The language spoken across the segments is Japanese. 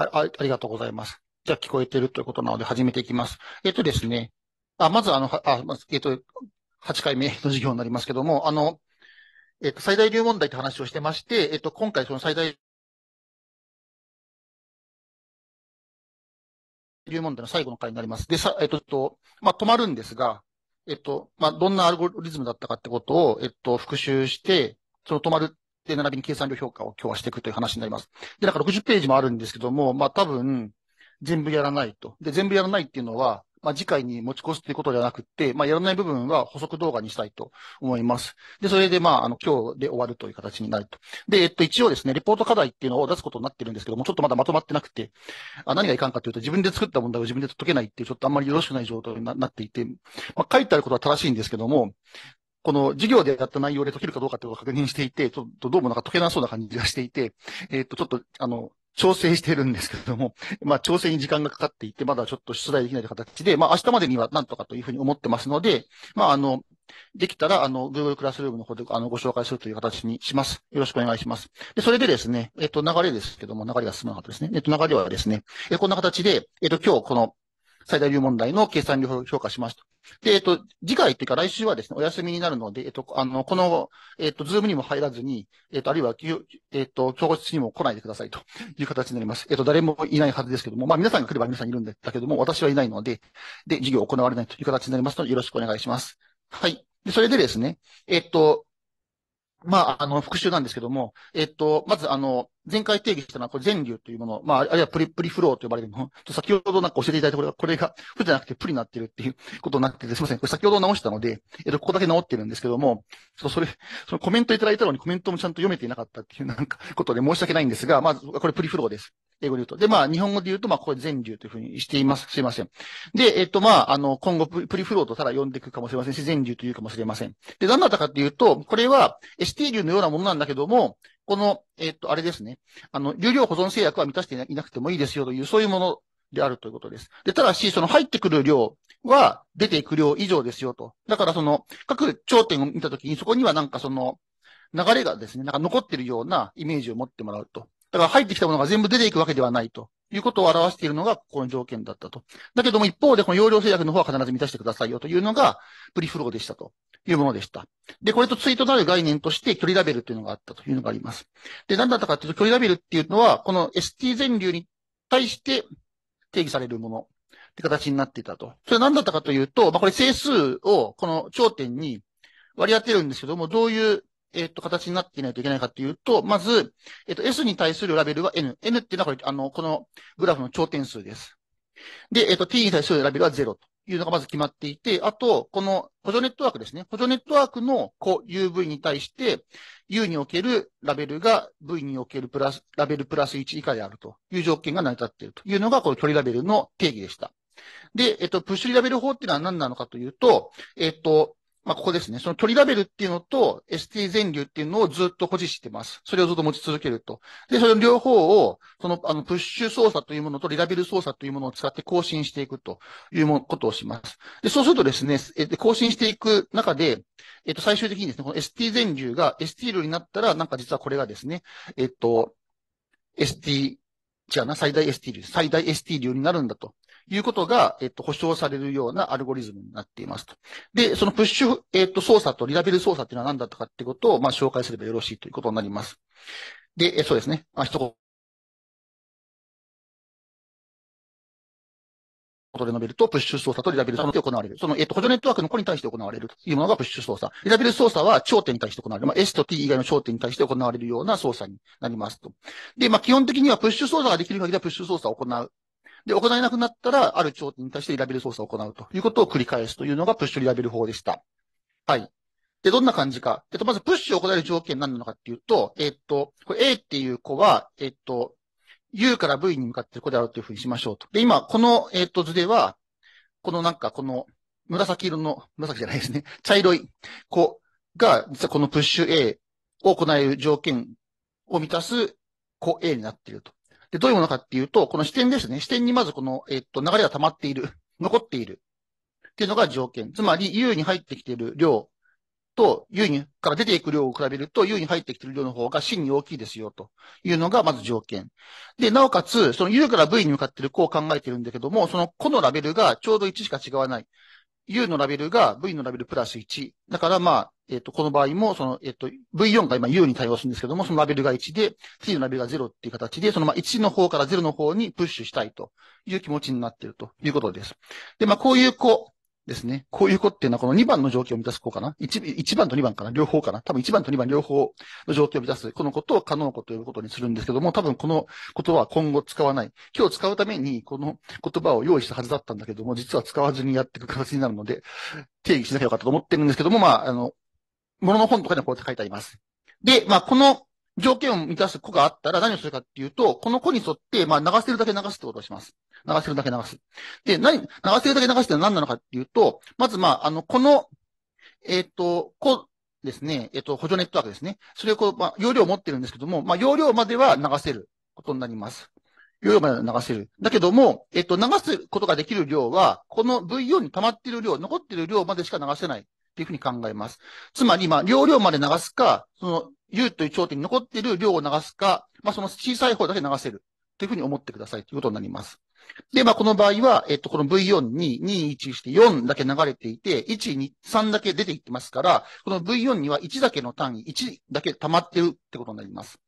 あありがとうございます。じゃあ聞こえてるということなので始めていきます。えっ、とですね。あ、まずあの、あ、まず、えっ、と、8回目の授業になりますけども、あの、えっ、と、最大流問題って話をしてまして、えっ、と、今回その最大流問題の最後の回になります。で、さ、えっ、と、まあ、止まるんですが、えっと、まあ、どんなアルゴリズムだったかってことを、えっと、復習して、その止まる定並びに計算量評価を今日はしていくという話になります。で、だから60ページもあるんですけども、まあ多分、全部やらないと。で、全部やらないっていうのは、まあ、次回に持ち越すということではなくて、まあ、やらない部分は補足動画にしたいと思います。で、それで、まあ、あの、今日で終わるという形になると。で、えっと、一応ですね、レポート課題っていうのを出すことになってるんですけども、ちょっとまだまとまってなくて、あ何がいかんかというと、自分で作った問題を自分で解けないっていう、ちょっとあんまりよろしくない状態になっていて、まあ、書いてあることは正しいんですけども、この授業でやった内容で解けるかどうかっていうことを確認していて、ちょっとどうもなんか解けなそうな感じがしていて、えっ、ー、と、ちょっと、あの、調整してるんですけれども、まあ、調整に時間がかかっていて、まだちょっと出題できない形で、まあ、明日までにはなんとかというふうに思ってますので、まあ、あの、できたら、あの、Google Classroom の方で、あの、ご紹介するという形にします。よろしくお願いします。で、それでですね、えっと、流れですけども、流れが進まなかったですね。えっと、流れはですね、えこんな形で、えっと、今日、この、最大流問題の計算量を評価しますと。で、えっと、次回っていうか来週はですね、お休みになるので、えっと、あの、この、えっと、ズームにも入らずに、えっと、あるいは、えっと、教室にも来ないでくださいという形になります。えっと、誰もいないはずですけども、まあ、皆さんが来れば皆さんいるんだけども、私はいないので、で、授業行われないという形になりますので、よろしくお願いします。はい。で、それでですね、えっと、まあ、あの、復習なんですけども、えっと、まず、あの、前回定義したのは、これ全流というもの、まあ、あるいはプリ、プリフローと呼ばれるもの、先ほどなんか教えていただいたこれが、これが、負じゃなくてプリになってるっていう ことになってて、すいません。これ先ほど直したので、えっと、ここだけ直ってるんですけども、ちょっとそれ、そのコメントいただいたのにコメントもちゃんと読めていなかったっていうなんか、ことで申し訳ないんですが、まあ、これプリフローです。英語で言うと。で、まあ、日本語で言うと、まあ、これ全流というふうにしています。すいません。で、えっと、まあ、あの、今後プリフローとただ呼んでいくかもしれませんし、全流というかもしれません。で、何だったかっていうと、これは、ST 流のようなものなんだけども、この、えっ、ー、と、あれですね。あの、流量保存制約は満たしていなくてもいいですよという、そういうものであるということです。で、ただし、その入ってくる量は出ていく量以上ですよと。だからその、各頂点を見たときに、そこにはなんかその、流れがですね、なんか残ってるようなイメージを持ってもらうと。だから入ってきたものが全部出ていくわけではないということを表しているのが、ここの条件だったと。だけども一方で、この容量制約の方は必ず満たしてくださいよというのが、プリフローでしたと。いうものでした。で、これと対となる概念として距離ラベルというのがあったというのがあります。で、何だったかというと、距離ラベルっていうのは、この ST 全流に対して定義されるものって形になっていたと。それは何だったかというと、まあ、これ整数をこの頂点に割り当てるんですけども、どういう、えっ、と、形になっていないといけないかというと、まず、えっ、と、S に対するラベルは N。N っていうのはこれ、あの、このグラフの頂点数です。で、えっ、と、t に対するラベルは0というのがまず決まっていて、あと、この補助ネットワークですね。補助ネットワークの子 UV に対して、U におけるラベルが V におけるプラス、ラベルプラス1以下であるという条件が成り立っているというのが、この距離ラベルの定義でした。で、えっ、と、プッシュリラベル法っていうのは何なのかというと、えっ、と、まあ、ここですね。そのトリラベルっていうのと ST 全流っていうのをずっと保持してます。それをずっと持ち続けると。で、それの両方を、その、あの、プッシュ操作というものとリラベル操作というものを使って更新していくというも、ことをします。で、そうするとですね、え更新していく中で、えっと、最終的にですね、この ST 全流が ST 流になったら、なんか実はこれがですね、えっと、ST、違うな、最大 ST 流、最大 ST 流になるんだと。いうことが、えっと、保証されるようなアルゴリズムになっていますと。で、そのプッシュ、えっと、操作とリラベル操作っていうのは何だったかってことを、まあ、紹介すればよろしいということになります。で、えそうですね。まあ、一言。ことで述べると、プッシュ操作とリラベル操作で行われる。その、えっ、と、補助ネットワークの子に対して行われるというものがプッシュ操作。リラベル操作は頂点に対して行われる。まあ、S と T 以外の頂点に対して行われるような操作になりますと。で、まあ、基本的にはプッシュ操作ができる限りはプッシュ操作を行う。で、行えなくなったら、ある頂点に対してリラベル操作を行うということを繰り返すというのがプッシュリラベル法でした。はい。で、どんな感じか。えっと、まず、プッシュを行える条件何なのかっていうと、えっと、これ A っていう子は、えっと、U から V に向かってる子であるというふうにしましょうと。で、今、この、えっと、図では、このなんか、この、紫色の、紫じゃないですね、茶色い子が、実はこのプッシュ A を行える条件を満たす子 A になっていると。で、どういうものかっていうと、この視点ですね。視点にまずこの、えっと、流れが溜まっている。残っている。っていうのが条件。つまり、U に入ってきている量と、U にから出ていく量を比べると、U に入ってきている量の方が真に大きいですよ、というのがまず条件。で、なおかつ、その U から V に向かっている項を考えてるんだけども、その個のラベルがちょうど1しか違わない。U のラベルが V のラベルプラス1。だからまあ、えっ、ー、と、この場合も、その、えっ、ー、と、V4 が今 U に対応するんですけども、そのラベルが1で、C のラベルが0っていう形で、そのまあ1の方から0の方にプッシュしたいという気持ちになっているということです。で、まあこういう、こう、ですね。こういう子っていうのはこの2番の条件を満たす子かな 1, ?1 番と2番かな両方かな多分1番と2番両方の条件を満たす。このことを可能子ということにするんですけども、多分この言葉は今後使わない。今日使うためにこの言葉を用意したはずだったんだけども、実は使わずにやっていく形になるので、定義しなきゃよかったと思ってるんですけども、まあ、あの、ものの本とかにはこうやって書いてあります。で、まあ、この条件を満たす子があったら何をするかっていうと、この子に沿って、まあ、流せるだけ流すってことをします。流せるだけ流す。で、何、流せるだけ流すって何なのかっていうと、まず、まあ、あの、この、えっ、ー、と、子ですね、えっ、ー、と、補助ネットワークですね。それをこう、まあ、容量を持ってるんですけども、まあ、容量までは流せることになります。容量まで流せる。だけども、えっ、ー、と、流すことができる量は、この V4 に溜まってる量、残ってる量までしか流せないっていうふうに考えます。つまり、まあ、容量まで流すか、その、U という頂点に残っている量を流すか、まあ、その小さい方だけ流せる。というふうに思ってくださいということになります。で、まあ、この場合は、えっと、この V4 に2 1して4だけ流れていて、1、2、3だけ出ていってますから、この V4 には1だけの単位、1だけ溜まってるってことになります。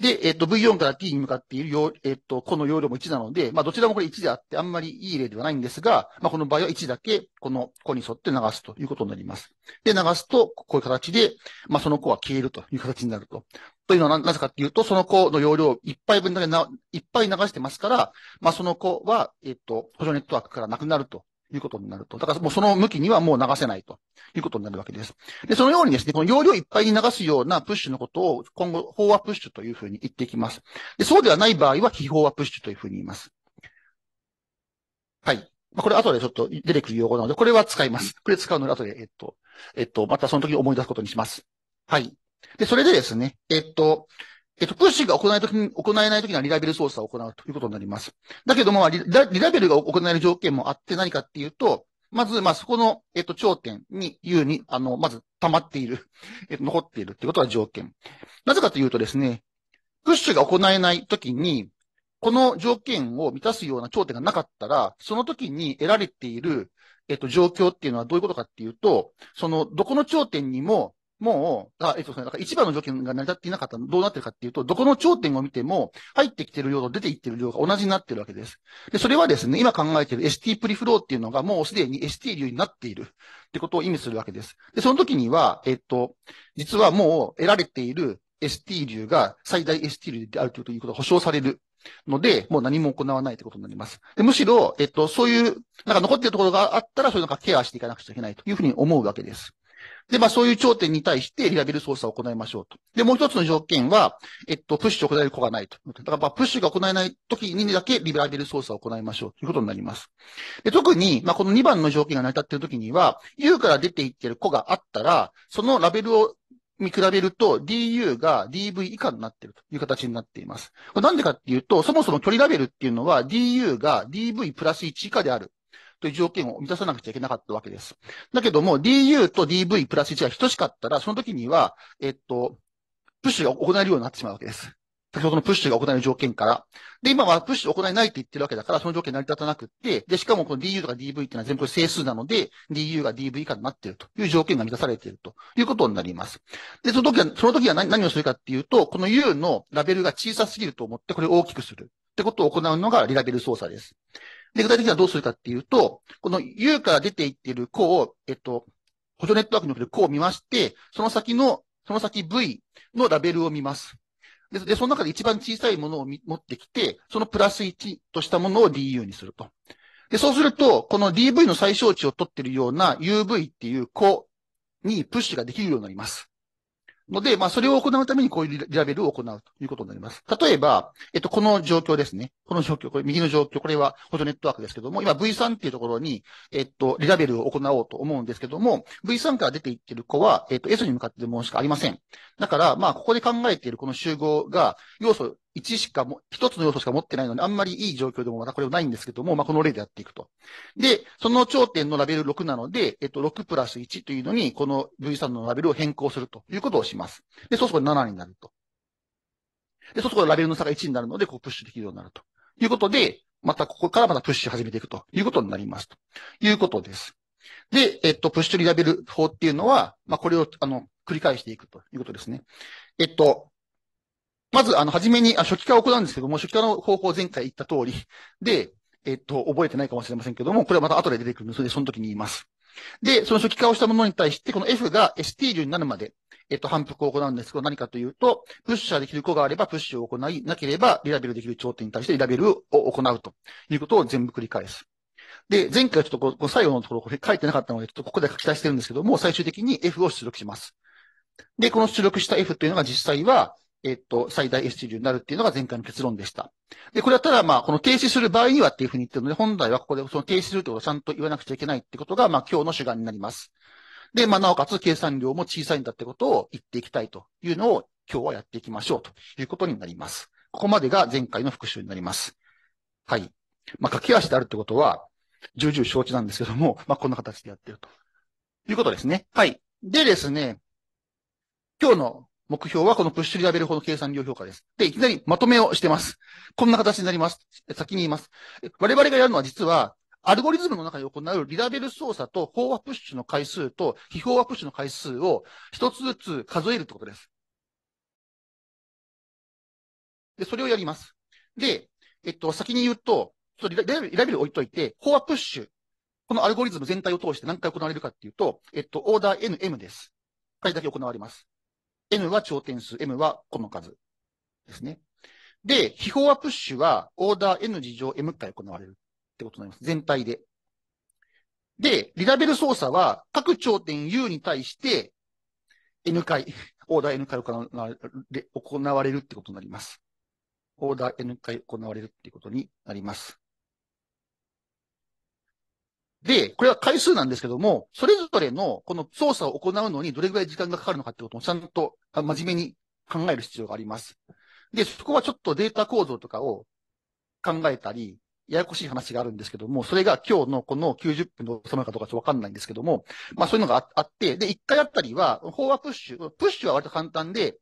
で、えっと、V4 から T に向かっているえっと、この容量も1なので、まあ、どちらもこれ1であって、あんまりいい例ではないんですが、まあ、この場合は1だけ、この子に沿って流すということになります。で、流すと、こういう形で、まあ、その子は消えるという形になると。というのはなぜかっていうと、その子の容量をいっぱい分だけな、いっぱい流してますから、まあ、その子は、えっと、補助ネットワークからなくなるということになると。だからもうその向きにはもう流せないということになるわけです。で、そのようにですね、この容量いっぱいに流すようなプッシュのことを今後、飽和プッシュというふうに言っていきます。で、そうではない場合は非飽和プッシュというふうに言います。はい。まあ、これ後でちょっと出てくる用語なので、これは使います。これ使うので後で、えっと、えっと、またその時に思い出すことにします。はい。で、それでですね、えっと、えっと、プッシュが行えないときに、行えないときにはリラベル操作を行うということになります。だけども、リラリラベルが行える条件もあって何かっていうと、まず、まあ、そこの、えっと、頂点に、うに、あの、まず、溜まっている、えっと、残っているってことは条件。なぜかというとですね、プッシュが行えないときに、この条件を満たすような頂点がなかったら、その時に得られている、えっと、状況っていうのはどういうことかっていうと、その、どこの頂点にももう、あ、えっとなんね、だから一番の条件が成り立っていなかったどうなってるかっていうと、どこの頂点を見ても、入ってきてる量と出ていってる量が同じになってるわけです。で、それはですね、今考えている ST プリフローっていうのがもうすでに ST 流になっているってことを意味するわけです。で、その時には、えっと、実はもう得られている ST 流が最大 ST 流であるということが保証されるので、もう何も行わないってことになります。でむしろ、えっと、そういう、なんか残ってるところがあったら、そういうのがかケアしていかなくちゃいけないというふうに思うわけです。で、まあそういう頂点に対してリラベル操作を行いましょうと。で、もう一つの条件は、えっと、プッシュを行える子がないと。だからまあプッシュが行えない時にだけリラベル操作を行いましょうということになります。で、特に、まあこの2番の条件が成り立っている時には、U から出ていってる子があったら、そのラベルを見比べると DU が DV 以下になっているという形になっています。なんでかっていうと、そもそも距離ラベルっていうのは DU が DV プラス1以下であるという条件を満たさなくちゃいけなかったわけです。だけども、DU と DV プラス1が等しかったら、その時には、えっと、プッシュが行えるようになってしまうわけです。先ほどのプッシュが行える条件から。で、今はプッシュ行えないって言ってるわけだから、その条件成り立たなくって、で、しかもこの DU とか DV っていうのは全部整数なので、DU が DV 以下になっているという条件が満たされているということになります。で、その時は、その時は何何をするかっていうと、この U のラベルが小さすぎると思って、これを大きくする。ってことを行うのがリラベル操作です。で、具体的にはどうするかっていうと、この U から出ていっている項を、えっと、補助ネットワークにおける項を見まして、その先の、その先 V のラベルを見ます。で、でその中で一番小さいものを持ってきて、そのプラス1としたものを DU にすると。で、そうすると、この DV の最小値を取っているような UV っていう項にプッシュができるようになります。ので、まあ、それを行うためにこういうリラベルを行うということになります。例えば、えっと、この状況ですね。この状況、これ、右の状況、これは補助ネットワークですけども、今 V3 っていうところに、えっと、リラベルを行おうと思うんですけども、V3 から出ていってる子は、えっと、S に向かってるものしかありません。だから、まあ、ここで考えているこの集合が、要素1しかも、1つの要素しか持ってないので、あんまりいい状況でもまだこれはないんですけども、まあ、この例でやっていくと。で、その頂点のラベル6なので、えっと、6プラス1というのに、この V3 のラベルを変更するということをします。で、そうすると7になると。で、そうするとラベルの差が1になるので、こうプッシュできるようになると。いうことで、またここからまたプッシュ始めていくということになります。ということです。で、えっと、プッシュリラベル法っていうのは、まあ、これを、あの、繰り返していくということですね。えっと、まず、あの、はじめに、あ、初期化を行うんですけども、初期化の方法前回言った通りで、えっと、覚えてないかもしれませんけども、これはまた後で出てくるので、その時に言います。で、その初期化をしたものに対して、この F が ST 流になるまで、えっと、反復を行うんですけど、何かというと、プッシャーできる子があればプッシュを行い、なければリラベルできる頂点に対してリラベルを行うということを全部繰り返す。で、前回はちょっとこの最後のところこれ書いてなかったので、ちょっとここで書き出してるんですけども、最終的に F を出力します。で、この出力した F というのが実際は、えっと、最大 S 値流になるっていうのが前回の結論でした。で、これはただまあ、この停止する場合にはっていうふうに言ってるので、本来はここでその停止するってことをちゃんと言わなくちゃいけないってことが、まあ、今日の主眼になります。で、まあ、なおかつ計算量も小さいんだってことを言っていきたいというのを今日はやっていきましょうということになります。ここまでが前回の復習になります。はい。まあ、駆け足であるってことは、重々承知なんですけども、まあ、こんな形でやってると。いうことですね。はい。でですね、今日の目標はこのプッシュリラベル法の計算量評価です。で、いきなりまとめをしてます。こんな形になります。先に言います。我々がやるのは実は、アルゴリズムの中で行うリラベル操作と飽和プッシュの回数と非飽和プッシュの回数を一つずつ数えるってことです。で、それをやります。で、えっと、先に言うと、ちょっとリラリラベル置いといて、飽和プッシュ。このアルゴリズム全体を通して何回行われるかっていうと、えっと、オーダー NM です。回だけ行われます。n は頂点数、m はこの数ですね。で、非法はプッシュは、オーダー n 事乗 m 回行われるってことになります。全体で。で、リラベル操作は、各頂点 u に対して、n 回、オーダー n 回行われるってことになります。オーダー n 回行われるってことになります。で、これは回数なんですけども、それぞれのこの操作を行うのにどれぐらい時間がかかるのかってことをちゃんと真面目に考える必要があります。で、そこはちょっとデータ構造とかを考えたり、ややこしい話があるんですけども、それが今日のこの90分の収まるかどうかちょっとわかんないんですけども、まあそういうのがあって、で、1回あたりは、飽和プッシュ、プッシュは割と簡単で、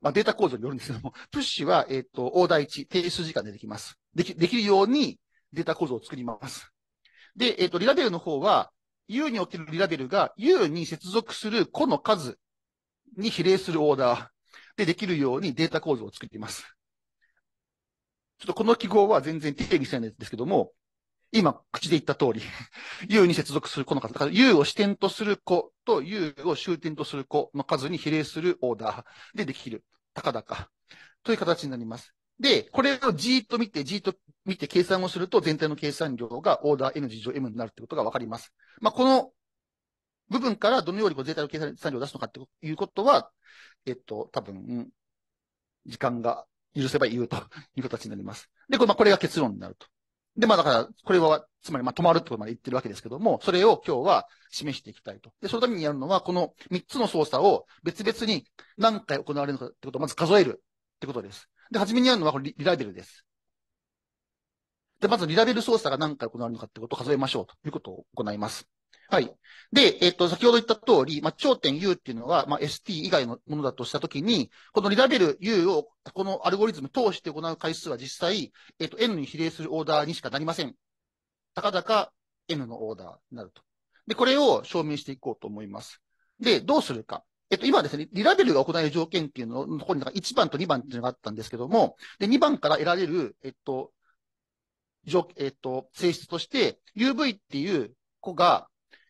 まあデータ構造によるんですけども、プッシュは、えっ、ー、と、大台地、定数時間でできます。でき、できるようにデータ構造を作ります。で、えっ、ー、と、リラベルの方は、U におけるリラベルが U に接続する個の数に比例するオーダーでできるようにデータ構造を作っています。ちょっとこの記号は全然定義してないですけども、今、口で言った通り、U に接続する子の数、だから U を支点とする子と U を終点とする子の数に比例するオーダーでできる、高々という形になります。で、これをじーっと見て、じーっと見て計算をすると、全体の計算量がオーダー N 事乗 M になるってことがわかります。まあ、この部分からどのようにこう全体の計算量を出すのかっていうことは、えっと、多分、時間が許せば言うと いう形になります。で、これ,、まあ、これが結論になると。で、まあだから、これは、つまり、まあ止まるってことまで言ってるわけですけども、それを今日は示していきたいと。で、そのためにやるのは、この3つの操作を別々に何回行われるのかってことをまず数えるってことです。で、初めにやるのはこれリラベルです。で、まずリラベル操作が何回行われるのかってことを数えましょうということを行います。はい。で、えっ、ー、と、先ほど言った通り、まあ、頂点 U っていうのは、まあ、ST 以外のものだとしたときに、このリラベル U を、このアルゴリズム通して行う回数は実際、えっ、ー、と、N に比例するオーダーにしかなりません。たかだか N のオーダーになると。で、これを証明していこうと思います。で、どうするか。えっと、今ですね、リラベルが行える条件っていうののところに、1番と2番っていうのがあったんですけども、で、2番から得られる、えっと、条えっと、性質として、UV っていう子が、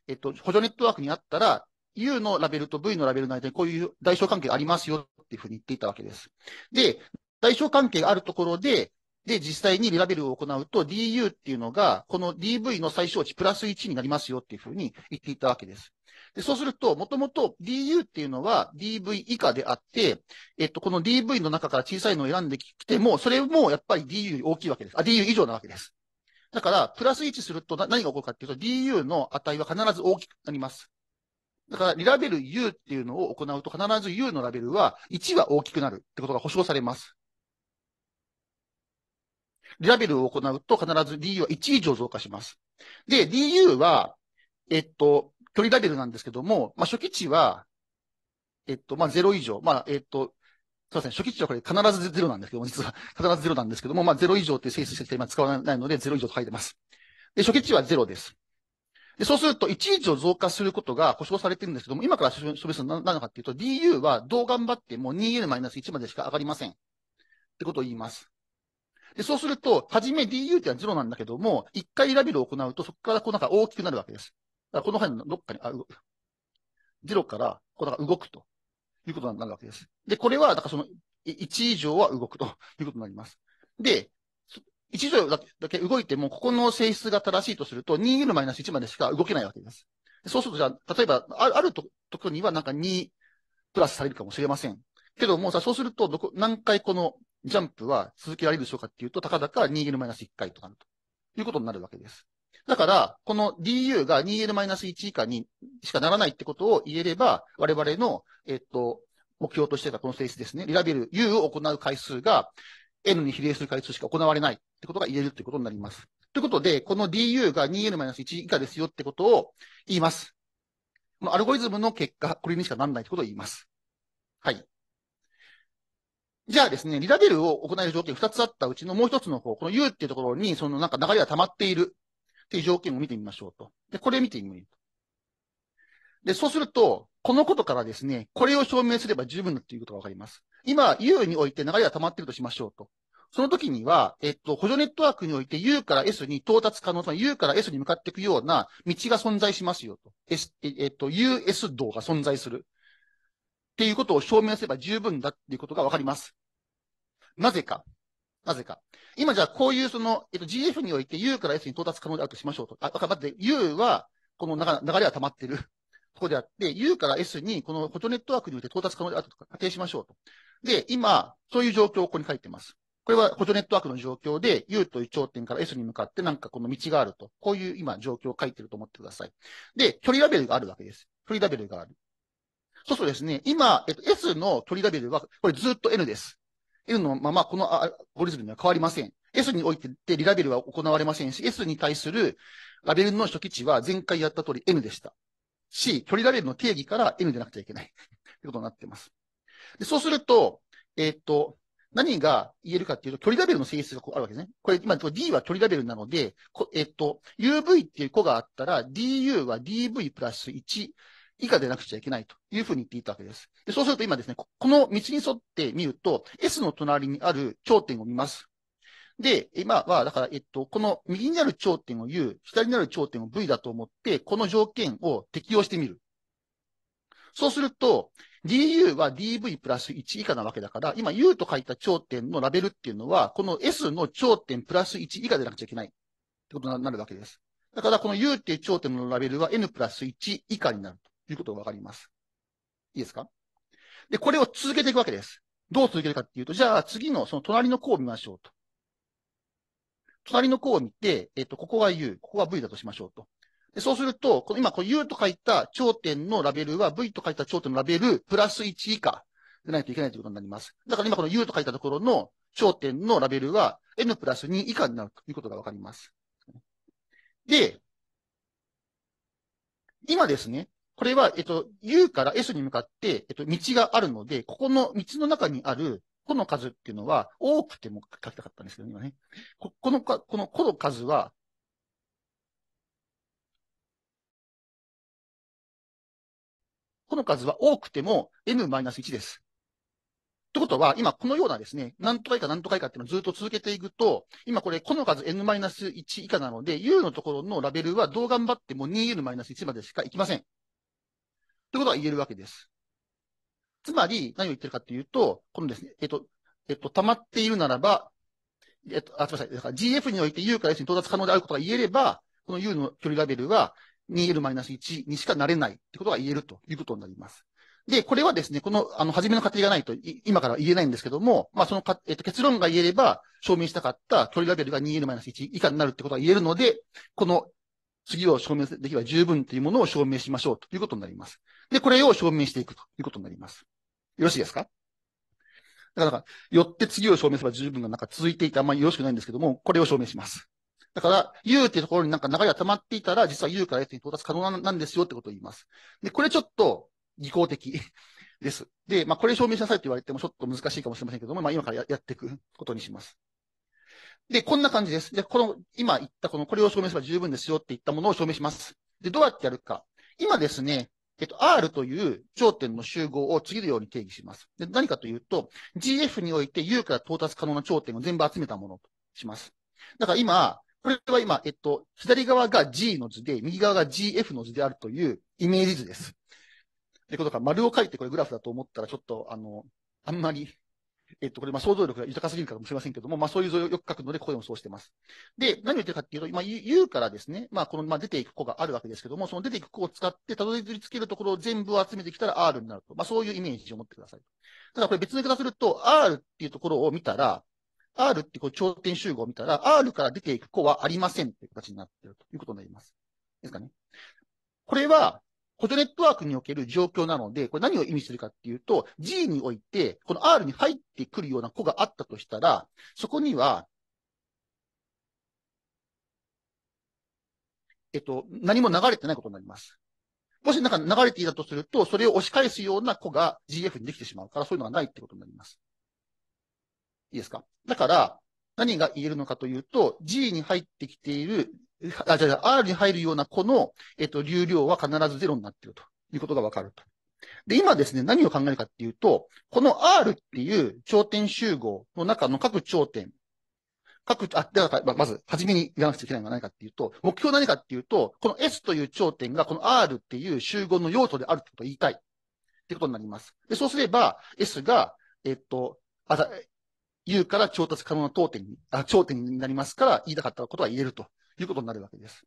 えっと、補助ネットワークにあったら、U のラベルと V のラベルの間にこういう代償関係がありますよっていうふうに言っていたわけです。で、代償関係があるところで、で、実際にリラベルを行うと DU っていうのが、この DV の最小値プラス1になりますよっていうふうに言っていたわけです。で、そうすると、もともと DU っていうのは DV 以下であって、えっと、この DV の中から小さいのを選んできても、それもやっぱり DU より大きいわけです。あ、DU 以上なわけです。だから、プラス1すると何が起こるかっていうと、DU の値は必ず大きくなります。だから、リラベル U っていうのを行うと、必ず U のラベルは、1は大きくなるってことが保証されます。リラベルを行うと、必ず DU は1以上増加します。で、DU は、えっと、距離ラベルなんですけども、まあ、初期値は、えっと、まあ、0以上、まあ、えっと、すみません。初期値はこれ必ず0なんですけども、実は 必ず0なんですけども、まあ0以上っていう性質して今使わないので0以上と書いてます。で、初期値は0です。で、そうすると1以上増加することが保証されてるんですけども、今から理すのは何かっていうと、DU はどう頑張っても2 n 1までしか上がりません。ってことを言います。で、そうすると、はじめ DU ってのは0なんだけども、1回ラベルを行うと、そこからこうなんか大きくなるわけです。この範囲のどっかに、あ、ゼロから、こう、だから動くということになるわけです。で、これは、だからその、1以上は動くということになります。で、1以上だけ動いても、ここの性質が正しいとすると、2ス1までしか動けないわけです。そうすると、じゃあ、例えば、あるあるところにはなんか2プラスされるかもしれません。けどもさ、そうするとどこ、何回このジャンプは続けられるでしょうかっていうと、たかだか 2L-1 回となるということになるわけです。だから、この du が 2L-1 以下にしかならないってことを言えれば、我々の、えっと、目標としてたこの性質ですね、リラベル u を行う回数が n に比例する回数しか行われないってことが言えるってことになります。ということで、この du が 2L-1 以下ですよってことを言います。このアルゴリズムの結果、これにしかならないってことを言います。はい。じゃあですね、リラベルを行える条件2つあったうちのもう1つの方、この U っていうところに、そのなんか流れが溜まっているっていう条件を見てみましょうと。で、これ見てみると。で、そうすると、このことからですね、これを証明すれば十分だということがわかります。今、U において流れが溜まっているとしましょうと。その時には、えっと、補助ネットワークにおいて U から S に到達可能、つまり U から S に向かっていくような道が存在しますよと。S、えっと、US 道が存在する。っていうことを証明すれば十分だっていうことがわかります。なぜか。なぜか。今じゃあこういうその、えっと、GF において U から S に到達可能であるとしましょうと。あ、待って、U は、この流れは溜まってる。ここであって、U から S にこの補助ネットワークにおいて到達可能であると仮定しましょうと。で、今、そういう状況をここに書いてます。これは補助ネットワークの状況で、U という頂点から S に向かってなんかこの道があると。こういう今状況を書いてると思ってください。で、距離ラベルがあるわけです。距離ラベルがある。そうそうですね。今、えっと、S の距離ラベルは、これずっと N です。N のまま、このアゴリズムには変わりません。S においてリラベルは行われませんし、S に対するラベルの初期値は前回やった通り N でした。C、距離ラベルの定義から N でなくちゃいけないということになっています。でそうすると、えー、っと、何が言えるかっていうと、距離ラベルの性質がこうあるわけですね。これ、今、D は距離ラベルなので、えっと、UV っていう子があったら、DU は DV プラス1、以下でなくちゃいけないというふうに言っていたわけです。でそうすると今ですね、この道に沿ってみると、S の隣にある頂点を見ます。で、今は、だから、えっと、この右にある頂点を U、左にある頂点を V だと思って、この条件を適用してみる。そうすると、du は dv プラス1以下なわけだから、今 u と書いた頂点のラベルっていうのは、この s の頂点プラス1以下でなくちゃいけないってことになるわけです。だから、この u っていう頂点のラベルは n プラス1以下になると。いうことがわかります。いいですかで、これを続けていくわけです。どう続けるかっていうと、じゃあ次のその隣の項を見ましょうと。隣の項を見て、えっと、ここが U、ここが V だとしましょうと。でそうすると、この今こう U と書いた頂点のラベルは V と書いた頂点のラベルプラス1以下でないといけないということになります。だから今この U と書いたところの頂点のラベルは N プラス2以下になるということがわかります。で、今ですね、これは、えっと、U から S に向かって、えっと、道があるので、ここの道の中にある個の数っていうのは、多くても書きたかったんですけど、今ね。ここのか、この個の数は、個の数は多くても n-1 です。ってことは、今このようなですね、何とかいか何とかいかっていうのをずっと続けていくと、今これ、この数 n-1 以下なので、u のところのラベルはどう頑張っても 2n-1 までしか行きません。ということが言えるわけです。つまり、何を言ってるかというと、このですね、えっと、えっと、溜まっているならば、えっと、あ、すみません。だから GF において U から S に到達可能であることが言えれば、この U の距離ラベルは 2L-1 にしかなれないってことが言えるということになります。で、これはですね、この、あの、初めの過程がないとい、今から言えないんですけども、まあ、そのか、えっと、結論が言えれば、証明したかった距離ラベルが 2L-1 以下になるってことが言えるので、この次を証明できれば十分というものを証明しましょうということになります。で、これを証明していくということになります。よろしいですかだから、よって次を証明すれば十分がなんか続いていてあんまりよろしくないんですけども、これを証明します。だから、U っていうところになんか流れが溜まっていたら、実は U から F に到達可能なんですよってことを言います。で、これちょっと技巧的 です。で、まあ、これ証明しなさいって言われてもちょっと難しいかもしれませんけども、まあ、今からやっていくことにします。で、こんな感じです。じゃこの、今言ったこの、これを証明すれば十分ですよって言ったものを証明します。で、どうやってやるか。今ですね、えっと、R という頂点の集合を次のように定義します。で何かというと、GF において U から到達可能な頂点を全部集めたものとします。だから今、これは今、えっと、左側が G の図で、右側が GF の図であるというイメージ図です。ということか、丸を書いてこれグラフだと思ったら、ちょっと、あの、あんまりえっと、これ、まあ、想像力が豊かすぎるかもしれませんけども、まあ、そういう図をよく書くので、ここでもそうしてます。で、何を言ってるかっていうと、今、言うからですね、まあ、この、まあ、出ていく子があるわけですけども、その出ていく子を使って、たどり着けるところを全部集めてきたら R になると。まあ、そういうイメージを持ってください。ただ、これ別の言い方すると、R っていうところを見たら、R ってこう、頂点集合を見たら、R から出ていく子はありませんっていう形になっているということになります。ですかね。これは、補助ネットワークにおける状況なので、これ何を意味するかっていうと、G において、この R に入ってくるような子があったとしたら、そこには、えっと、何も流れてないことになります。もしなんか流れていたとすると、それを押し返すような子が GF にできてしまうから、そういうのがないってことになります。いいですかだから、何が言えるのかというと、G に入ってきているあ、じゃあ、R に入るような子の、えっと、流量は必ずゼロになっているということがわかると。で、今ですね、何を考えるかっていうと、この R っていう頂点集合の中の各頂点、各、あ、だから、まず、初めに言わなくちゃいけないのは何かっていうと、目標何かっていうと、この S という頂点がこの R っていう集合の要素であるってことを言いたい。ってことになります。で、そうすれば、S が、えっと、あ U から調達可能な頂点に、あ頂点になりますから、言いたかったことは言えるということになるわけです。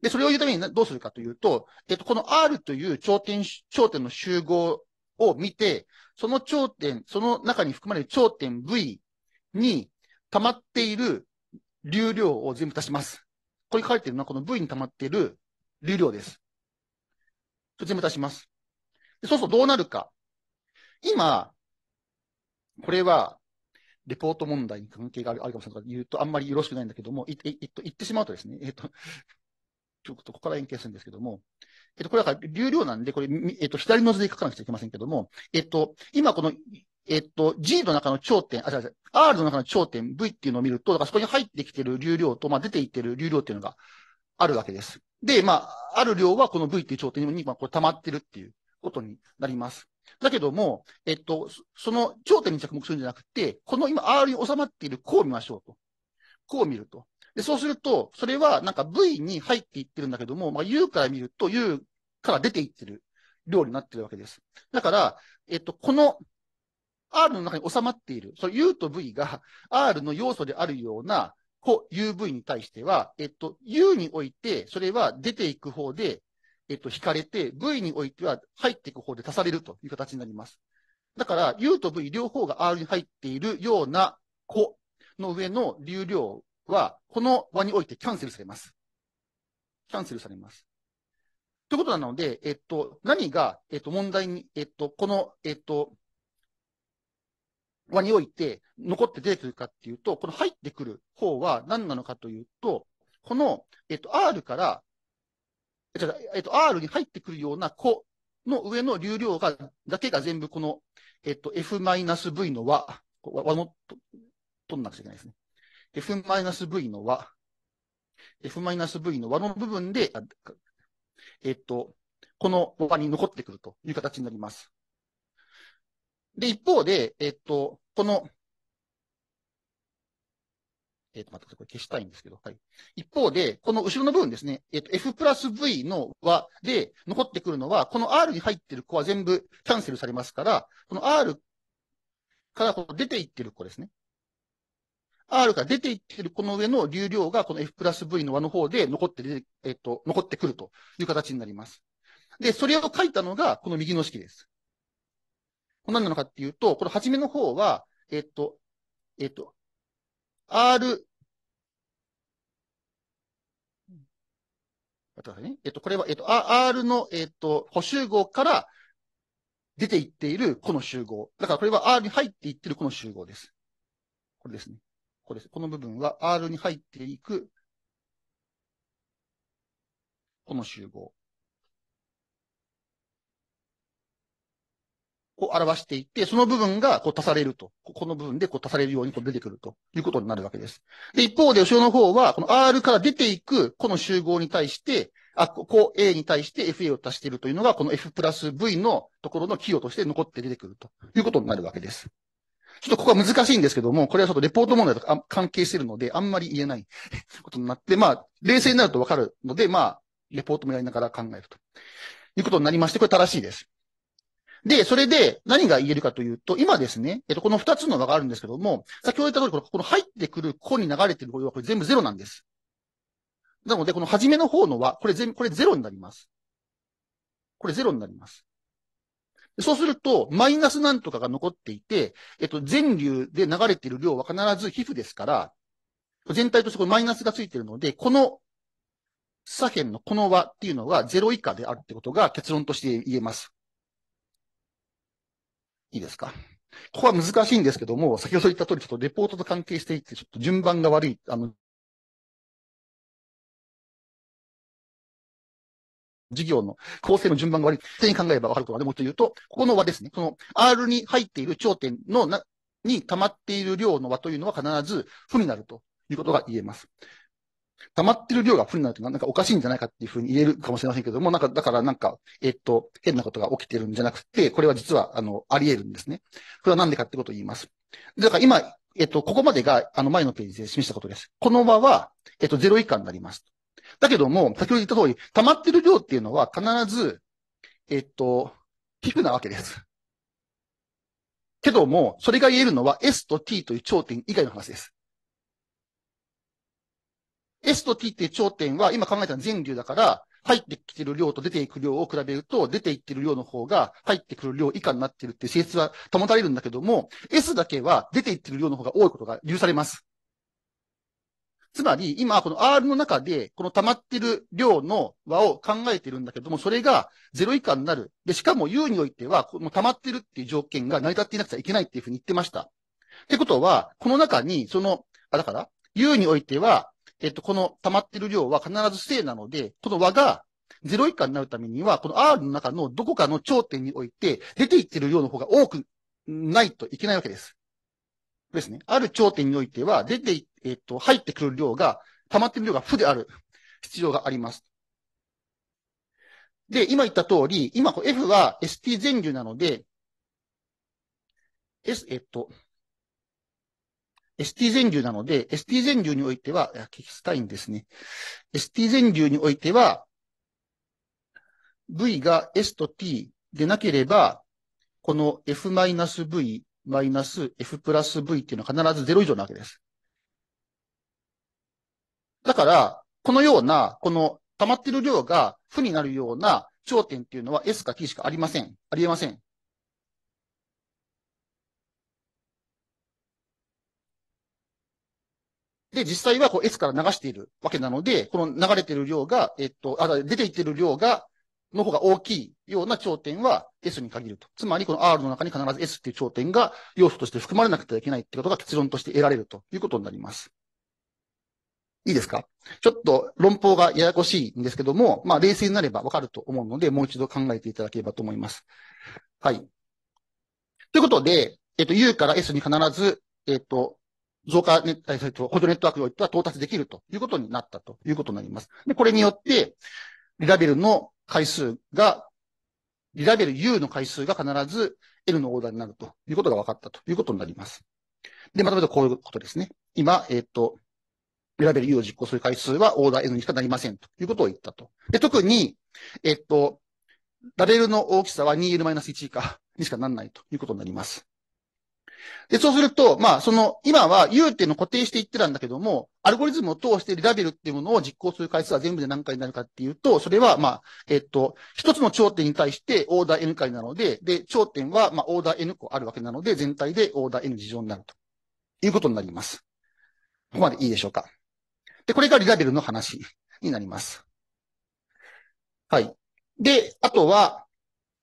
で、それを言うためにどうするかというと、えっと、この R という頂点、頂点の集合を見て、その頂点、その中に含まれる頂点 V に溜まっている流量を全部足します。これ書いてるのは、この V に溜まっている流量です。全部足します。そうするとどうなるか。今、これは、レポート問題に関係があるあるかもしれないとか言うと、あんまりよろしくないんだけども、いえいっと、言ってしまうとですね、えっと、ちょっとここから連携するんですけども、えっと、これだから流量なんで、これ、えっと、左の図で書かなくちゃいけませんけども、えっと、今この、えっと、G の中の頂点、あ、違う違う、R の中の頂点 V っていうのを見ると、だからそこに入ってきてる流量と、まあ、出ていってる流量っていうのがあるわけです。で、まあ、ある量はこの V っていう頂点に、まあ、これ溜まってるっていうことになります。だけども、えっと、その頂点に着目するんじゃなくて、この今 R に収まっている項を見ましょうと。こう見ると。で、そうすると、それはなんか V に入っていってるんだけども、まあ、U から見ると U から出ていってる量になってるわけです。だから、えっと、この R の中に収まっている、その U と V が R の要素であるような、こう UV に対しては、えっと、U において、それは出ていく方で、えっと、引かれて、V においては入っていく方で足されるという形になります。だから、U と V 両方が R に入っているような子の上の流量は、この輪においてキャンセルされます。キャンセルされます。ということなので、えっと、何が、えっと、問題に、えっと、この、えっと、輪において残って出てくるかっていうと、この入ってくる方は何なのかというと、この、えっと、R からえっと、R に入ってくるような子の上の流量が、だけが全部この、えっと、F-V の和、和の、取んなくちゃいけないですね。F-V の和、F-V の和の部分で、えっと、この和に残ってくるという形になります。で、一方で、えっと、このえっ、ー、と、待ってこれ消したいんですけど、はい。一方で、この後ろの部分ですね、えっ、ー、と、F プラス V の和で残ってくるのは、この R に入ってる子は全部キャンセルされますから、この R からこの出ていってる子ですね。R が出ていってるこの上の流量がこの F プラス V の和の方で残って、えっ、ー、と、残ってくるという形になります。で、それを書いたのがこの右の式です。これ何なのかっていうと、この初めの方は、えっと、えっと、R、えっと、これは、えっと、R の、えっと、補集合から出ていっているこの集合。だからこれは R に入っていってるこの集合です。これですね。これです。この部分は R に入っていくこの集合。を表していって、その部分がこう足されると。この部分でこう足されるようにこう出てくるということになるわけです。で、一方で後ろの方は、この R から出ていくこの集合に対して、あ、ここ A に対して FA を足しているというのが、この F プラス V のところの寄与として残って出てくるということになるわけです。ちょっとここは難しいんですけども、これはちょっとレポート問題と関係しているので、あんまり言えない ことになって、まあ、冷静になるとわかるので、まあ、レポートもやりながら考えるということになりまして、これ正しいです。で、それで何が言えるかというと、今ですね、えっと、この二つの和があるんですけども、先ほど言った通り、このこの入ってくる子に流れてる語はこれ全部ゼロなんです。なので、この初めの方の和、これ全部、これゼロになります。これゼロになります。そうすると、マイナスなんとかが残っていて、えっと、全流で流れている量は必ず皮膚ですから、全体としてこれマイナスがついているので、この左辺のこの和っていうのはゼロ以下であるってことが結論として言えます。いいですか。ここは難しいんですけども、先ほど言った通り、ちょっとレポートと関係していて、ちょっと順番が悪い、あの、事業の構成の順番が悪い。手に考えればわかることはでもというと、ここの輪ですね。その R に入っている頂点のな、に溜まっている量の和というのは必ず負になるということが言えます。溜まってる量が不利になるというのは、なんかおかしいんじゃないかっていうふうに言えるかもしれませんけども、なんか、だからなんか、えっと、変なことが起きてるんじゃなくて、これは実は、あの、あり得るんですね。これはなんでかってことを言います。だから今、えっと、ここまでが、あの、前のページで示したことです。この場は、えっと、0以下になります。だけども、先ほど言った通り、溜まってる量っていうのは必ず、えっと、皮膚なわけです。けども、それが言えるのは S と T という頂点以外の話です。S と T っていう頂点は、今考えた全流だから、入ってきてる量と出ていく量を比べると、出ていってる量の方が入ってくる量以下になってるっていう性質は保たれるんだけども、S だけは出ていってる量の方が多いことが許されます。つまり、今、この R の中で、この溜まってる量の和を考えてるんだけども、それが0以下になる。で、しかも U においては、この溜まってるっていう条件が成り立っていなくちゃいけないっていうふうに言ってました。ってことは、この中に、その、あ、だから、U においては、えっと、この溜まってる量は必ず正なので、この和が0以下になるためには、この R の中のどこかの頂点において、出ていってる量の方が多くないといけないわけです。ですね。ある頂点においては、出て、えっと、入ってくる量が、溜まってる量が負である必要があります。で、今言った通り、今 F は ST 全流なので、S、えっと、ST 全流なので、ST 全流においては、いや、聞きたいんですね。ST 全流においては、V が S と T でなければ、この F-V マイナスマイナス F プラス V っていうのは必ず0以上なわけです。だから、このような、この溜まってる量が負になるような頂点っていうのは S か T しかありません。ありえません。で、実際はこう S から流しているわけなので、この流れてる量が、えっと、あ、出ていってる量が、の方が大きいような頂点は S に限ると。つまり、この R の中に必ず S っていう頂点が要素として含まれなくてはいけないってことが結論として得られるということになります。いいですかちょっと論法がややこしいんですけども、まあ冷静になればわかると思うので、もう一度考えていただければと思います。はい。ということで、えっと、U から S に必ず、えっと、増加ネット、えっと、補助ネットワークにおいては到達できるということになったということになります。で、これによって、リラベルの回数が、リラベル U の回数が必ず L のオーダーになるということが分かったということになります。で、まとめてこういうことですね。今、えっ、ー、と、リラベル U を実行する回数はオーダー N にしかなりませんということを言ったと。で、特に、えっ、ー、と、ラベルの大きさは2 l 1以下にしかならないということになります。で、そうすると、まあ、その、今は U っていうのを固定していってたんだけども、アルゴリズムを通してリラベルっていうものを実行する回数は全部で何回になるかっていうと、それは、まあ、えっと、一つの頂点に対してオーダー N 回なので、で、頂点は、まあ、オーダー N 個あるわけなので、全体でオーダー N 事情になるということになります。ここまでいいでしょうか。で、これがリラベルの話になります。はい。で、あとは、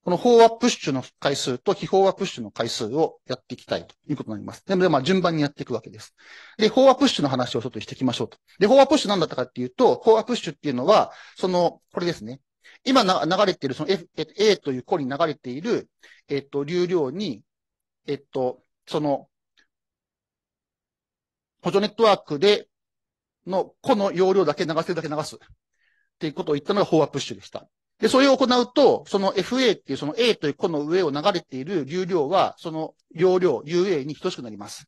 この飽和プッシュの回数と非飽和プッシュの回数をやっていきたいということになります。で、まあ、順番にやっていくわけです。で、飽和プッシュの話をちょっとしていきましょうと。で、飽和プッシュなんだったかっていうと、飽和プッシュっていうのは、その、これですね。今な流れている、その F、A というコに流れている、えっと、流量に、えっと、その、補助ネットワークでの個の容量だけ流せるだけ流す。っていうことを言ったのが飽和プッシュでした。で、それを行うと、その FA っていうその A という個の上を流れている流量は、その容量 UA に等しくなります。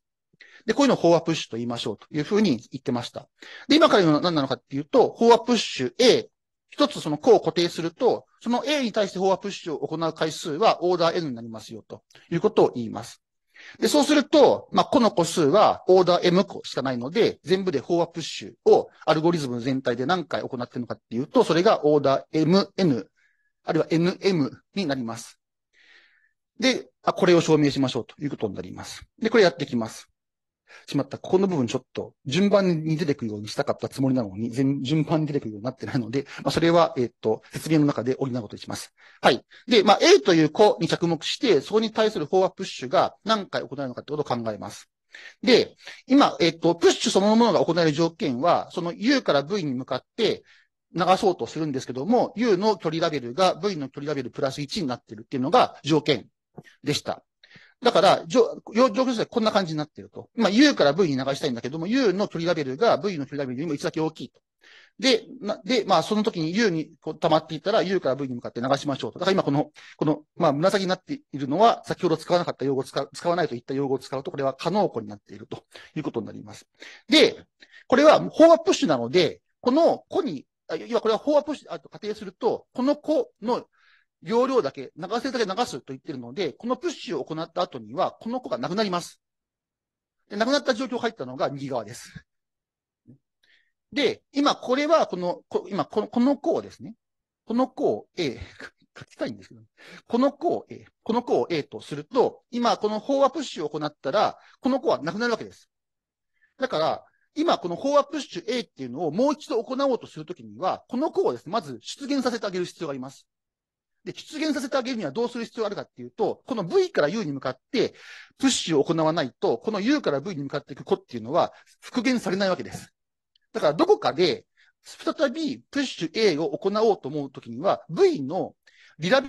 で、こういうのを飽和プッシュと言いましょうというふうに言ってました。で、今から言うのは何なのかっていうと、飽和プッシュ A、一つその個を固定すると、その A に対して飽和プッシュを行う回数はオーダー N になりますよということを言います。で、そうすると、まあ、この個数はオーダー M 個しかないので、全部でフォアプッシュをアルゴリズム全体で何回行ってるのかっていうと、それがオーダー MN、あるいは NM になります。で、あこれを証明しましょうということになります。で、これやっていきます。しまったここの部分ちょっと順番に出てくるようにしたかったつもりなのに、全順番に出てくるようになってないので、まあ、それは、えっ、ー、と、説明の中で補うことにします。はい。で、まあ、A という子に着目して、そこに対するフォアプッシュが何回行うのかってことを考えます。で、今、えっ、ー、と、プッシュそのものが行える条件は、その U から V に向かって、流そうとするんですけども、U の距離ラベルが V の距離ラベルプラス1になってるっていうのが条件でした。だから、状況としてこんな感じになっていると。まあ、U から V に流したいんだけども、U の距離ラベルが V の距離ラベルよりも一だけ大きいと。で、なで、まあ、その時に U にこう溜まっていったら、U から V に向かって流しましょうと。だから今この、この、まあ、紫になっているのは、先ほど使わなかった用語を使使わないといった用語を使うと、これは可能庫になっているということになります。で、これは法はプッシュなので、この子に、要はこれは法はプッシュあと仮定すると、この子の容量だけ、流せるだけ流すと言ってるので、このプッシュを行った後には、この子がなくなります。で、なくなった状況入ったのが右側です。で、今これはこの、こ今この、この子をですね、この子を A、書きたいんですけど、ね、この子を A、この子を A とすると、今この飽和プッシュを行ったら、この子はなくなるわけです。だから、今この飽和プッシュ A っていうのをもう一度行おうとするときには、この子をですね、まず出現させてあげる必要があります。で、出現させてあげるにはどうする必要があるかっていうと、この V から U に向かってプッシュを行わないと、この U から V に向かっていく子っていうのは復元されないわけです。だからどこかで、再びプッシュ A を行おうと思うときには、V のリラ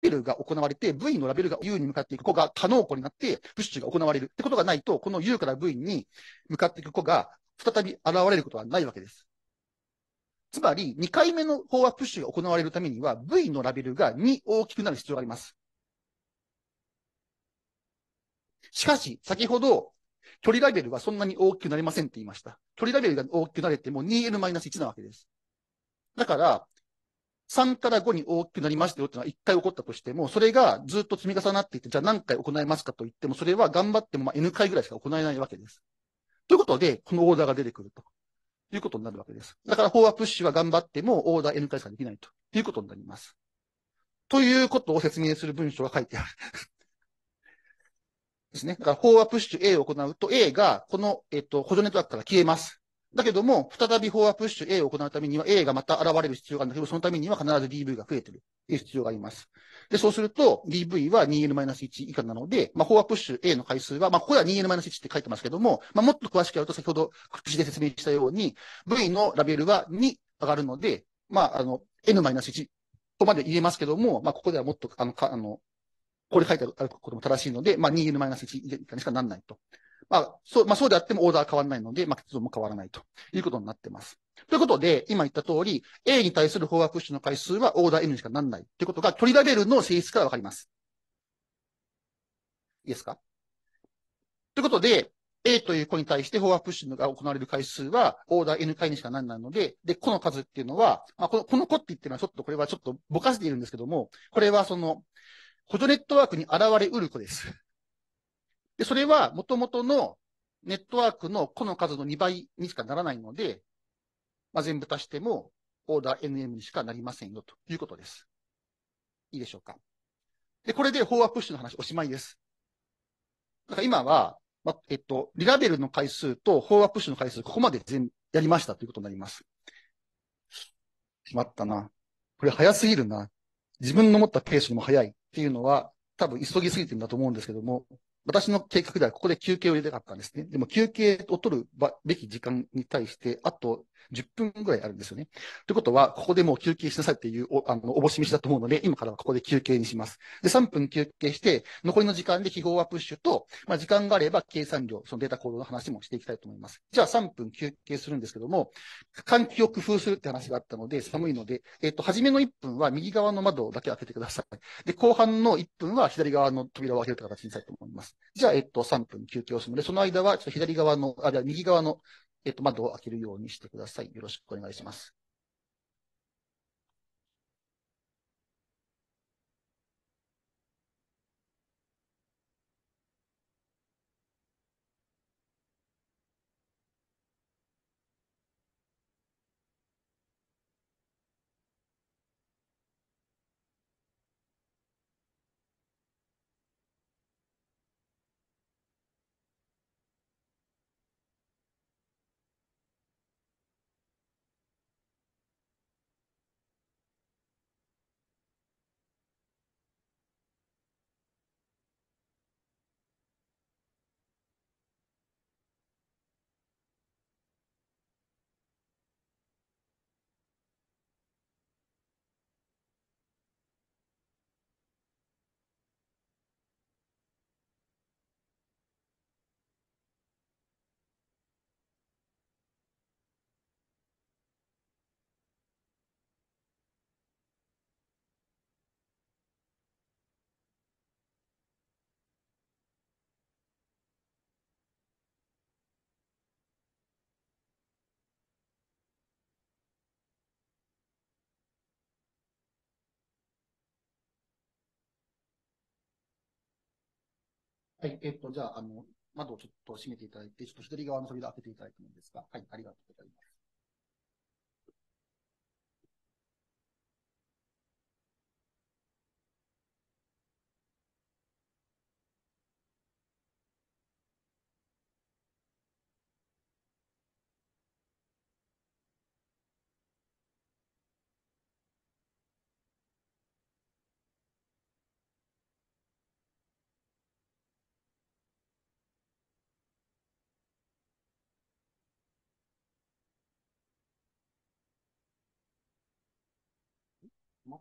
ベルが行われて、V のラベルが U に向かっていく子が可能子になって、プッシュが行われるってことがないと、この U から V に向かっていく子が再び現れることはないわけです。つまり、2回目の飽和プッシュが行われるためには、V のラベルが2大きくなる必要があります。しかし、先ほど、距離ラベルはそんなに大きくなりませんって言いました。距離ラベルが大きくなれても 2L-1 なわけです。だから、3から5に大きくなりましたよってのは1回起こったとしても、それがずっと積み重なっていって、じゃあ何回行えますかと言っても、それは頑張ってもま N 回ぐらいしか行えないわけです。ということで、このオーダーが出てくると。いうことになるわけです。だからォアプッシュは頑張ってもオーダー N 回しかできないということになります。ということを説明する文章が書いてあるですね。だからォアプッシュ A を行うと A がこの、えっと、補助ネットワークから消えます。だけども、再びフォアプッシュ A を行うためには A がまた現れる必要があるんだけど、そのためには必ず DV が増えてるという必要があります。で、そうすると DV は 2N-1 以下なので、まあ、フォアプッシュ A の回数は、まあ、ここでは 2N-1 って書いてますけども、まあ、もっと詳しくやると先ほど口で説明したように、V のラベルは2上がるので、まあ、あの、N-1 とまで言えますけども、まあ、ここではもっと、あの、かあのこれ書いてあることも正しいので、まあ、2N-1 以下にしかならないとまあ、そう、まあそうであってもオーダー変わらないので、まあ結論も変わらないということになってます。ということで、今言った通り、A に対するフォアプッシュの回数はオーダー N しかならないということが、リラベルの性質からわかります。いいですかということで、A という子に対してフォアプッシュが行われる回数は、オーダー N 回にしかならないので、で、この数っていうのは、まあ、この、この子って言ってるのはちょっと、これはちょっとぼかしているんですけども、これはその、補助ネットワークに現れうる子です。で、それはもともとのネットワークの個の数の2倍にしかならないので、まあ、全部足してもオーダー NM にしかなりませんよということです。いいでしょうか。で、これで飽和プッシュの話おしまいです。だから今は、まあ、えっと、リラベルの回数と飽和プッシュの回数、ここまで全やりましたということになります。しまったな。これ早すぎるな。自分の持ったペースも早いっていうのは、多分急ぎすぎてるんだと思うんですけども、私の計画ではここで休憩を入れたかったんですね。でも休憩を取るべき時間に対して、あと10分ぐらいあるんですよね。ということは、ここでもう休憩しなさいっていうお、あの、おぼし飯だと思うので、今からはここで休憩にします。で、3分休憩して、残りの時間で記号はプッシュと、まあ、時間があれば計算量、そのデータ行動の話もしていきたいと思います。じゃあ3分休憩するんですけども、換気を工夫するって話があったので、寒いので、えっ、と、初めの1分は右側の窓だけ開けてください。で、後半の1分は左側の扉を開けるって形にしたいと思います。じゃあ、えっ、と、3分休憩をするので、その間は、ちょっと左側の、あ、じゃあ右側のえっと、窓を開けるようにしてください。よろしくお願いします。はい、えっと、じゃあ、あの、窓をちょっと閉めていただいて、ちょっと左側の扉を開けていただくんですが、はい、ありがとうございます。más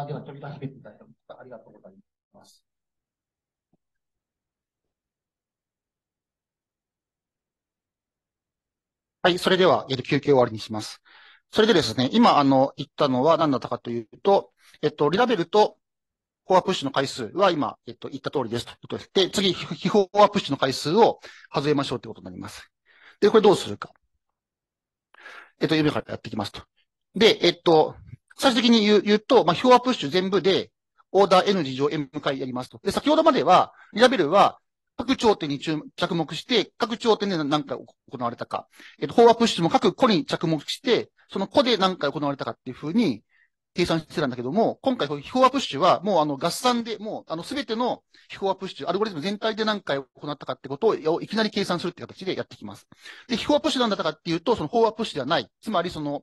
あ、では、ちょびっと始めていただいてありがとうございます。はい、それでは、えっと、休憩終わりにします。それでですね、今、あの、言ったのは何だったかというと、えっと、リラベルとフォアプッシュの回数は今、えっと、言った通りですということでで、次、非フォアプッシュの回数を外れましょうということになります。で、これどうするか。えっと、指からやっていきますと。で、えっと、最終的に言う言うと、まあ、票アプッシュ全部で、オーダー N 事情 M 回やりますと。で、先ほどまでは、リラベルは、各頂点に着目して、各頂点で何回行われたか。えっと、法アプッシュも各個に着目して、その個で何回行われたかっていうふうに計算してたんだけども、今回、法アプッシュはもうあの合算で、もうあのすべての法アプッシュ、アルゴリズム全体で何回行ったかってことをいきなり計算するって形でやってきます。で、法アプッシュなんだったかっていうと、その法アプッシュではない。つまりその、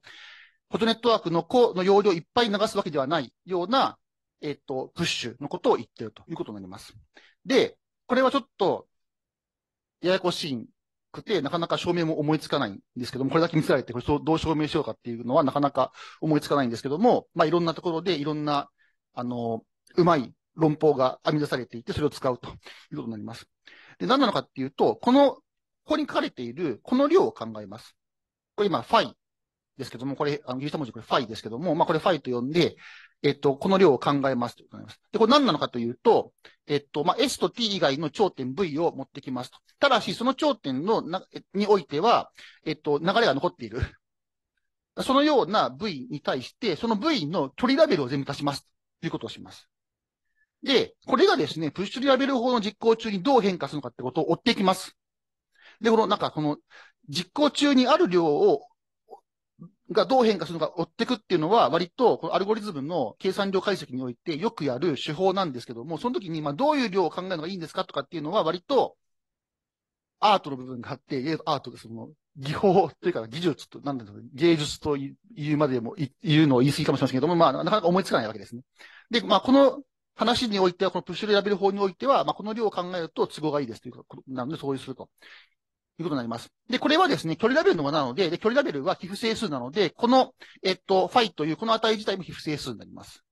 ートネットワークの子の容量いっぱい流すわけではないような、えっと、プッシュのことを言ってるということになります。で、これはちょっと、ややこしいくて、なかなか証明も思いつかないんですけども、これだけ見せられて、これどう証明しようかっていうのはなかなか思いつかないんですけども、まあいろんなところでいろんな、あの、うまい論法が編み出されていて、それを使うということになります。で、何なのかっていうと、この、ここに書かれている、この量を考えます。これ今、ファイですけども、これ、あの、ギリシャ文字、これ、ファイですけども、まあ、これ、ファイと呼んで、えっと、この量を考えますということになります。で、これ何なのかというと、えっと、まあ、S と T 以外の頂点 V を持ってきますと。ただし、その頂点のな、においては、えっと、流れが残っている。そのような V に対して、その V の距離ラベルを全部足します。ということをします。で、これがですね、プッシュラベル法の実行中にどう変化するのかってことを追っていきます。で、この、なんか、この、実行中にある量をがどう変化するのか追っていくっていうのは、割と、このアルゴリズムの計算量解析においてよくやる手法なんですけども、その時に、まあ、どういう量を考えるのがいいんですかとかっていうのは、割と、アートの部分があって、アートでその、技法というか技術と、なんだろう、芸術と言うまでも、言うのを言い過ぎかもしれませんけども、まあ、なかなか思いつかないわけですね。で、まあ、この話においては、このプッシュラビル法においては、まあ、この量を考えると都合がいいですというか、なので、そういうすると。いうことになります。で、これはですね、距離ラベルの和なので、で、距離ラベルは皮膚整数なので、この、えっと、ファイというこの値自体も皮膚整数になります。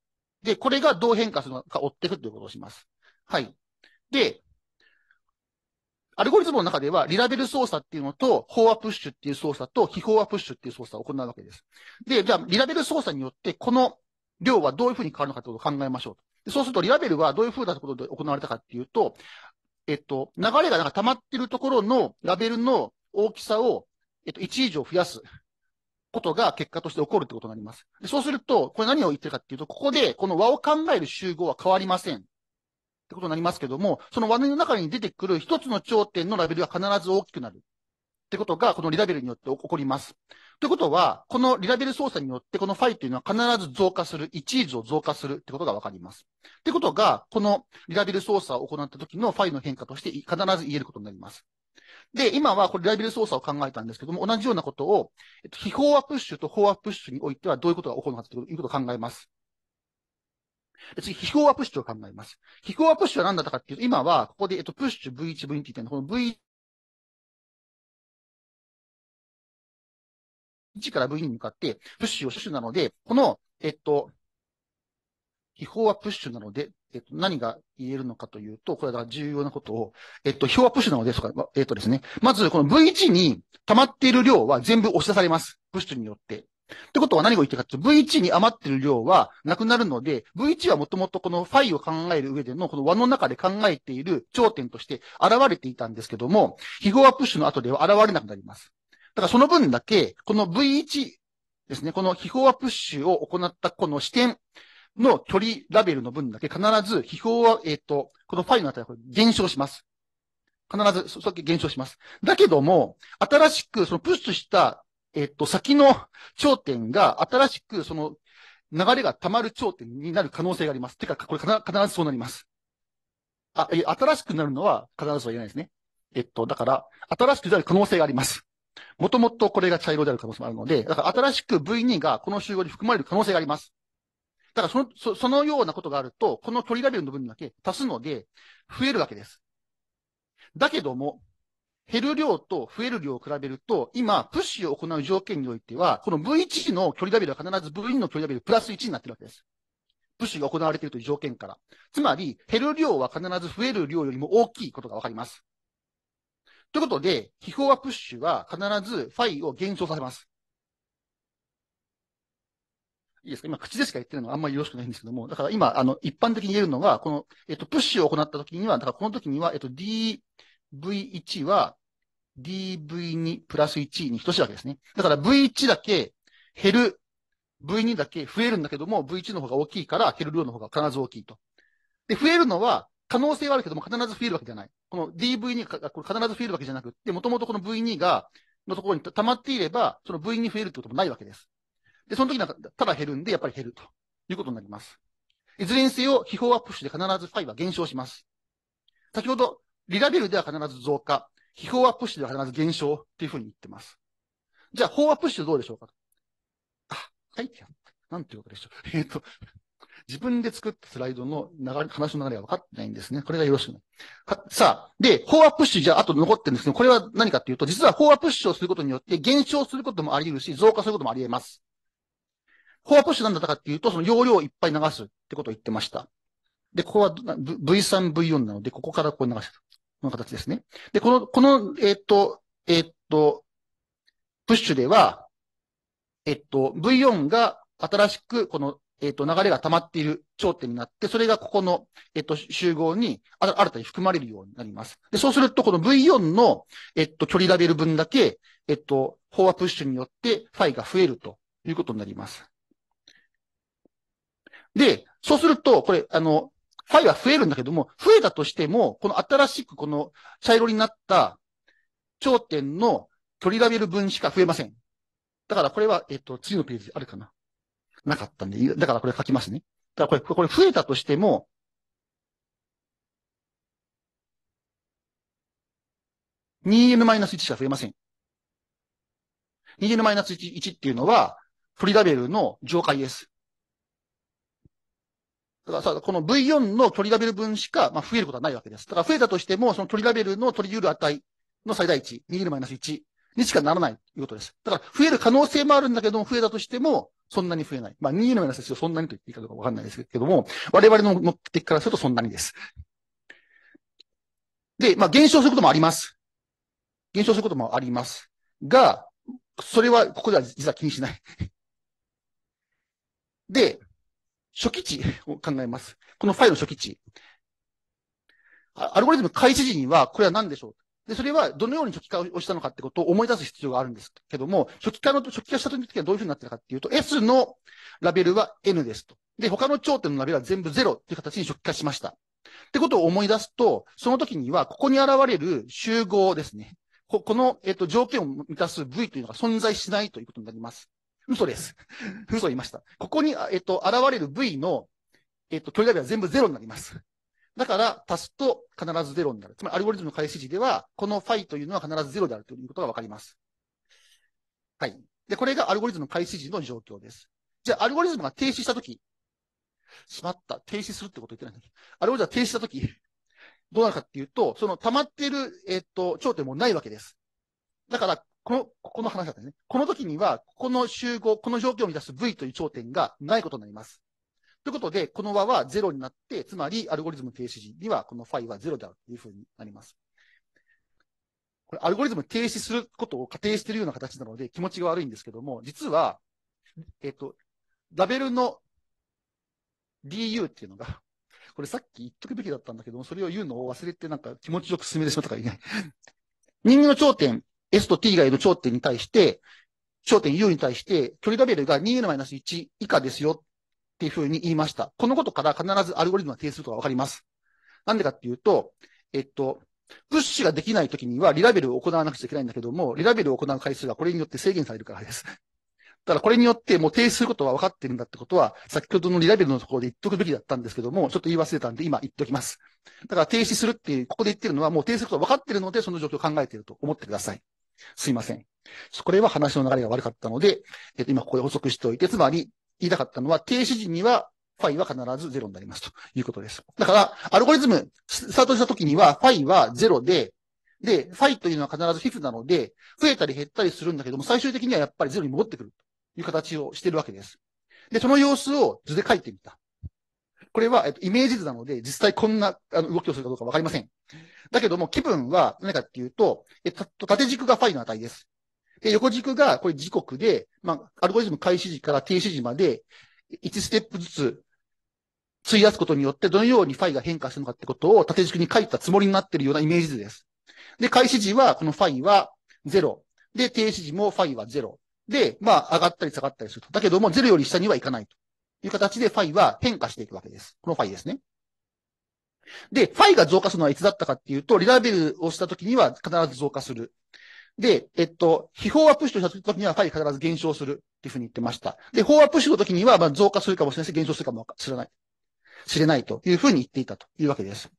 で、これがどう変化するのか追っていくということをします。はい。で、アルゴリズムの中では、リラベル操作っていうのと、飽和プッシュっていう操作と、非飽和プッシュっていう操作を行うわけです。で、じゃあ、リラベル操作によって、この量はどういうふうに変わるのかということを考えましょうで。そうすると、リラベルはどういうふうなことで行われたかっていうと、えっと、流れがなんか溜まってるところのラベルの大きさを、えっと、1以上増やすことが結果として起こるってことになります。そうすると、これ何を言ってるかっていうと、ここでこの和を考える集合は変わりません。ってことになりますけども、その和の中に出てくる一つの頂点のラベルは必ず大きくなる。ってことが、このリラベルによって起こります。ということは、このリラベル操作によって、このファイというのは必ず増加する、一位図を増加するってことがわかります。ってことが、このリラベル操作を行った時のファイの変化として必ず言えることになります。で、今はこれリラベル操作を考えたんですけども、同じようなことを、えっと、非飽和プッシュと飽和プッシュにおいてはどういうことが起こるのかということを考えます。次、非飽和プッシュを考えます。非飽和プッシュは何だったかっていうと、今は、ここで、えっと、プッシュ V1、V2 っていうのは、この V1 1から V に向かって、プッシュをプッシュなので、この、えっと、秘宝はプッシュなので、えっと、何が言えるのかというと、これは重要なことを、えっと、表はプッシュなので、そか、えっとですね。まず、この V1 に溜まっている量は全部押し出されます。プッシュによって。ってことは何を言ってるかというと、V1 に余っている量はなくなるので、V1 はもともとこのファイを考える上での、この輪の中で考えている頂点として現れていたんですけども、非法はプッシュの後では現れなくなります。だからその分だけ、この V1 ですね、この秘宝プッシュを行ったこの視点の距離ラベルの分だけ必ず秘宝は、えっ、ー、と、このファイルの値は減少します。必ず、そ、そっけ減少します。だけども、新しく、そのプッシュした、えっ、と、先の頂点が、新しく、その、流れが溜まる頂点になる可能性があります。てか、これ必ずそうなります。あ、え、新しくなるのは必ずそう言えないですね。えっと、だから、新しくなる可能性があります。もともとこれが茶色である可能性もあるので、だから新しく V2 がこの集合に含まれる可能性があります。だからその、そそのようなことがあると、この距離レベルの分だけ足すので、増えるわけです。だけども、減る量と増える量を比べると、今、プッシュを行う条件においては、この V1 の距離レベルは必ず V2 の距離レベルプラス1になってるわけです。プッシュが行われているという条件から。つまり、減る量は必ず増える量よりも大きいことがわかります。ということで、非飽和プッシュは必ずファイを減少させます。いいですか今、口でしか言ってるのはあんまりよろしくないんですけども、だから今、あの、一般的に言えるのが、この、えっと、プッシュを行った時には、だからこの時には、えっと、DV1 は DV2 プラス1に等しいわけですね。だから V1 だけ減る、V2 だけ増えるんだけども、V1 の方が大きいから減る量の方が必ず大きいと。で、増えるのは可能性はあるけども、必ず増えるわけじゃない。この DV2 がこれ必ず増えるわけじゃなくて、もともとこの V2 が、のところに溜まっていれば、その V2 増えるってこともないわけです。で、その時なんか、ただ減るんで、やっぱり減るということになります。いずれにせよ、秘宝はプッシュで必ずファイは減少します。先ほど、リラベルでは必ず増加、秘宝はプッシュでは必ず減少っていうふうに言ってます。じゃあ、法はプッシュどうでしょうかあ、はい。なんていうことでしょう。えっ、ー、と、自分で作ったスライドの流れ、話の流れが分かってないんですね。これがよろしくない。さあ、で、フォアプッシュじゃあ、あと残ってるんですけど、これは何かっていうと、実はフォアプッシュをすることによって減少することもあり得るし、増加することもあり得ます。フォアプッシュなんだったかっていうと、その容量をいっぱい流すってことを言ってました。で、ここは V3、V4 なので、ここからこう流しこの形ですね。で、この、この、えー、っと、えー、っと、プッシュでは、えっと、V4 が新しくこのえっ、ー、と、流れが溜まっている頂点になって、それがここの、えっ、ー、と、集合に新たに含まれるようになります。で、そうすると、この V4 の、えっ、ー、と、距離ラベル分だけ、えっ、と、飽和プッシュによってファイが増えるということになります。で、そうすると、これ、あの、ファイは増えるんだけども、増えたとしても、この新しくこの茶色になった頂点の距離ラベル分しか増えません。だからこれは、えっと、次のページあるかな。なかったんで、だからこれ書きますね。だからこれ、これ増えたとしても、2n-1 しか増えません。2n-1 っていうのは、フリラベルの上階です。だからさ、この V4 の取りラベル分しか、まあ、増えることはないわけです。だから増えたとしても、その取りラベルの取り得る値の最大値、2 n 1にしかならないということです。だから増える可能性もあるんだけども、増えたとしても、そんなに増えない。まあ、任意のような説をそんなにと言っていいかどうかわかんないですけども、我々の目的からするとそんなにです。で、まあ、減少することもあります。減少することもあります。が、それは、ここでは実は気にしない。で、初期値を考えます。このファイルの初期値。アルゴリズム開始時には、これは何でしょうで、それはどのように初期化をしたのかってことを思い出す必要があるんですけども、初期化の、初期化した時はどういうふうになってるかっていうと、S のラベルは N ですと。で、他の頂点のラベルは全部0という形に初期化しました。ってことを思い出すと、その時には、ここに現れる集合ですね。ここの、えっと、条件を満たす V というのが存在しないということになります。嘘です。嘘言いました。ここに、えっと、現れる V の、えっと、距離ラベルは全部0になります。だから、足すと必ずゼロになる。つまり、アルゴリズムの開始時では、このファイというのは必ずゼロであるということがわかります。はい。で、これがアルゴリズム開始時の状況です。じゃあ、アルゴリズムが停止したとき、しまった。停止するってこと言ってない。アルゴリズムが停止したとき、どうなるかっていうと、その溜まっている、えっ、と、頂点もないわけです。だから、この、ここの話だったね。この時には、ここの集合、この状況を満たす V という頂点がないことになります。ということで、この和は0になって、つまりアルゴリズム停止時にはこのファイは0であるというふうになります。これ、アルゴリズム停止することを仮定しているような形なので気持ちが悪いんですけども、実は、えっと、ラベルの DU っていうのが、これさっき言っとくべきだったんだけども、それを言うのを忘れてなんか気持ちよく進めてしまったからいない。人間の頂点、S と T 以外の頂点に対して、頂点 U に対して、距離ラベルが 2N-1 以下ですよっていうふうに言いました。このことから必ずアルゴリズムの定数とかわかります。なんでかっていうと、えっと、プッシュができないときにはリラベルを行わなくちゃいけないんだけども、リラベルを行う回数がこれによって制限されるからです。だからこれによってもう定数することは分かってるんだってことは、先ほどのリラベルのところで言っとくべきだったんですけども、ちょっと言い忘れたんで今言っておきます。だから停止するっていう、ここで言ってるのはもう定数することは分かってるので、その状況を考えていると思ってください。すいません。これは話の流れが悪かったので、えっと、今ここで補足しておいて、つまり、言いたかったのは、停止時には、ファイは必ずゼロになりますということです。だから、アルゴリズム、スタートした時には、ファイはゼロで、で、ファイというのは必ず皮膚なので、増えたり減ったりするんだけども、最終的にはやっぱりゼロに戻ってくるという形をしてるわけです。で、その様子を図で書いてみた。これは、えっと、イメージ図なので、実際こんなあの動きをするかどうかわかりません。だけども、気分は何かっていうと、えっと、縦軸がファイの値です。で、横軸がこれ時刻で、まあ、アルゴリズム開始時から停止時まで、1ステップずつ費やすことによって、どのようにファイが変化するのかってことを縦軸に書いたつもりになっているようなイメージ図です。で、開始時は、このファイは0。で、停止時もファイは0。で、まあ、上がったり下がったりすると。だけども、0より下にはいかないという形で、ファイは変化していくわけです。このファイですね。で、ファイが増加するのはいつだったかっていうと、リラベルをした時には必ず増加する。で、えっと、非法はプッシュした時には、やっり必ず減少するっていうふうに言ってました。で、法はプッシュの時には、まあ、増加するかもしれないし、減少するかもしれない。知れないというふうに言っていたというわけです。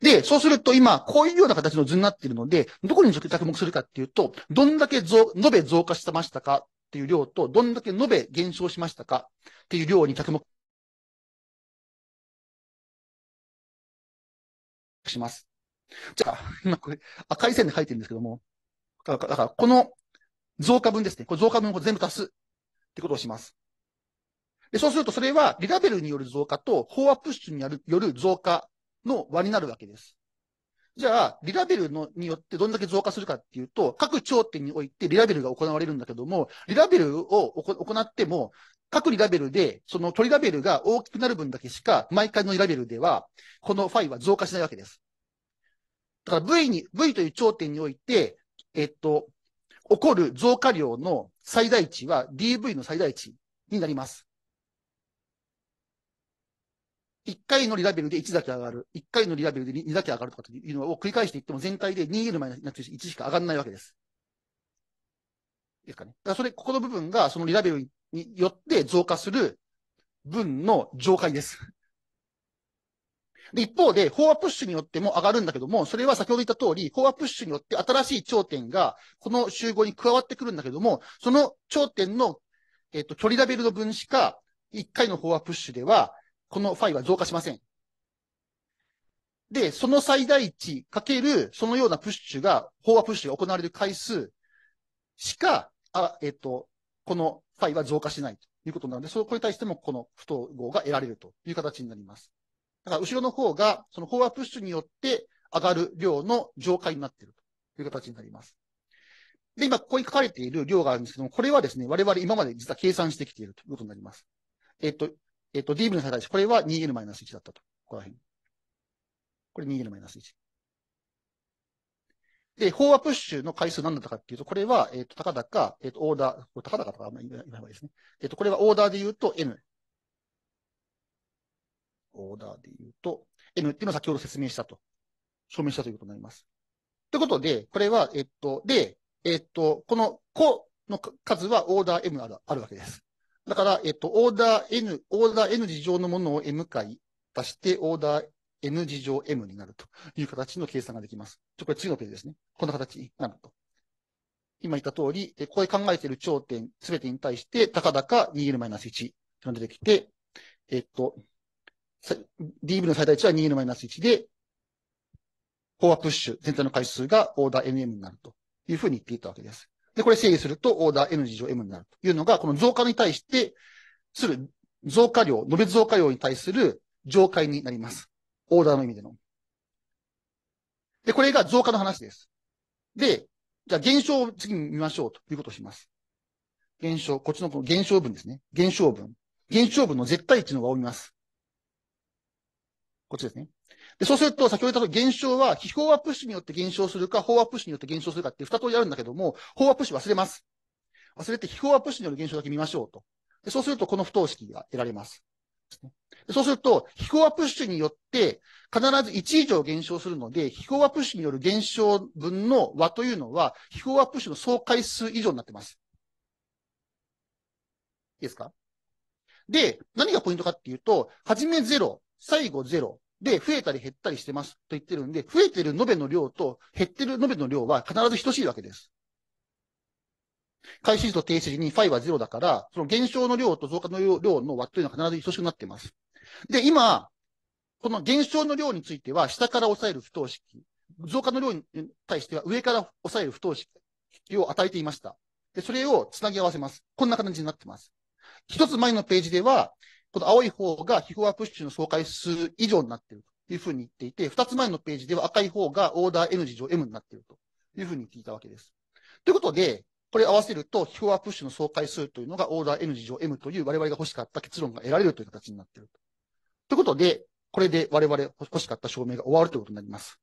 で、そうすると今、こういうような形の図になっているので、どこに着目するかっていうと、どんだけ増、延べ増加してましたかっていう量と、どんだけ延べ減少しましたかっていう量に着目します。じゃあ、今これ、赤い線で書いてるんですけども、だから、からこの増加分ですね。これ増加分を全部足すってことをします。で、そうするとそれはリラベルによる増加と飽和プッシュによる増加の輪になるわけです。じゃあ、リラベルのによってどんだけ増加するかっていうと、各頂点においてリラベルが行われるんだけども、リラベルを行っても、各リラベルで、そのトリラベルが大きくなる分だけしか、毎回のリラベルでは、このファイは増加しないわけです。だから V に、V という頂点において、えっと、起こる増加量の最大値は DV の最大値になります。1回のリラベルで1だけ上がる。1回のリラベルで 2, だけ上がるとかっていうのを繰り返していっても全体で 2L マイナス1しか上がらないわけです。ですかね。だからそれ、ここの部分がそのリラベルによって増加する分の上階です。で、一方で、フォアプッシュによっても上がるんだけども、それは先ほど言った通り、フォアプッシュによって新しい頂点が、この集合に加わってくるんだけども、その頂点の、えっと、距離ラベルの分しか、1回のフォアプッシュでは、このファイは増加しません。で、その最大値かける、そのようなプッシュが、飽和プッシュが行われる回数しか、あ、えっと、このファイは増加しないということなので、そこに対してもこの不等号が得られるという形になります。だから後ろの方が、そのフォアプッシュによって上がる量の上下になっているという形になります。で、今ここに書かれている量があるんですけども、これはですね、我々今まで実は計算してきているということになります。えっと、えっと、DV の最大値、これは2 n 1だったと。ここら辺。これ2 n 1で、フォアプッシュの回数何だったかっていうと、これは、えっ、と、高だか、えっ、と、オーダー、これだかとかあんまり言わないですね。えっ、と、これはオーダーで言うと N オーダーで言うと、N っていうのを先ほど説明したと、証明したということになります。ということで、これは、えっと、で、えっと、この個の数はオーダー M あるあるわけです。だから、えっと、オーダー N、オーダー N 事乗のものを M 回出して、オーダー N 事乗 M になるという形の計算ができます。ちょ、これ次のページですね。こんな形になると。今言った通り、ここで考えている頂点すべてに対して、たかだか 2L-1 が出てきて、えっと、DV の最大値は 2n-1 で、フォアプッシュ、全体の回数がオーダー nm になるというふうに言っていたわけです。で、これ整理するとオーダー n 乗 m になるというのが、この増加に対して、する増加量、延べ増加量に対する上階になります。オーダーの意味での。で、これが増加の話です。で、じゃあ減少を次に見ましょうということをします。減少、こっちのこの減少分ですね。減少分。減少分の絶対値の和を見ます。こっちですね。で、そうすると、先ほど言った現象は、非法和プッシュによって減少するか、法和プッシュによって減少するかって二通りあるんだけども、法和プッシュ忘れます。忘れて、非法和プッシュによる減少だけ見ましょうと。でそうすると、この不等式が得られます。でそうすると、非法和プッシュによって、必ず1以上減少するので、非法和プッシュによる減少分の和というのは、非法和プッシュの総回数以上になってます。いいですかで、何がポイントかっていうと、はじめ0、最後0、で、増えたり減ったりしてますと言ってるんで、増えてる延べの量と減ってる延べの量は必ず等しいわけです。開始時と停止時にイは0だから、その減少の量と増加の量の和というのは必ず等しくなってます。で、今、この減少の量については下から抑える不等式、増加の量に対しては上から抑える不等式を与えていました。で、それをつなぎ合わせます。こんな形になってます。一つ前のページでは、この青い方が皮膚アプッシュの総回数以上になっているというふうに言っていて、二つ前のページでは赤い方がオーダー N 字上 M になっているというふうに聞いたわけです。ということで、これ合わせると、皮膚アプッシュの総回数というのがオーダー N 字上 M という我々が欲しかった結論が得られるという形になっていると。ということで、これで我々欲しかった証明が終わるということになります。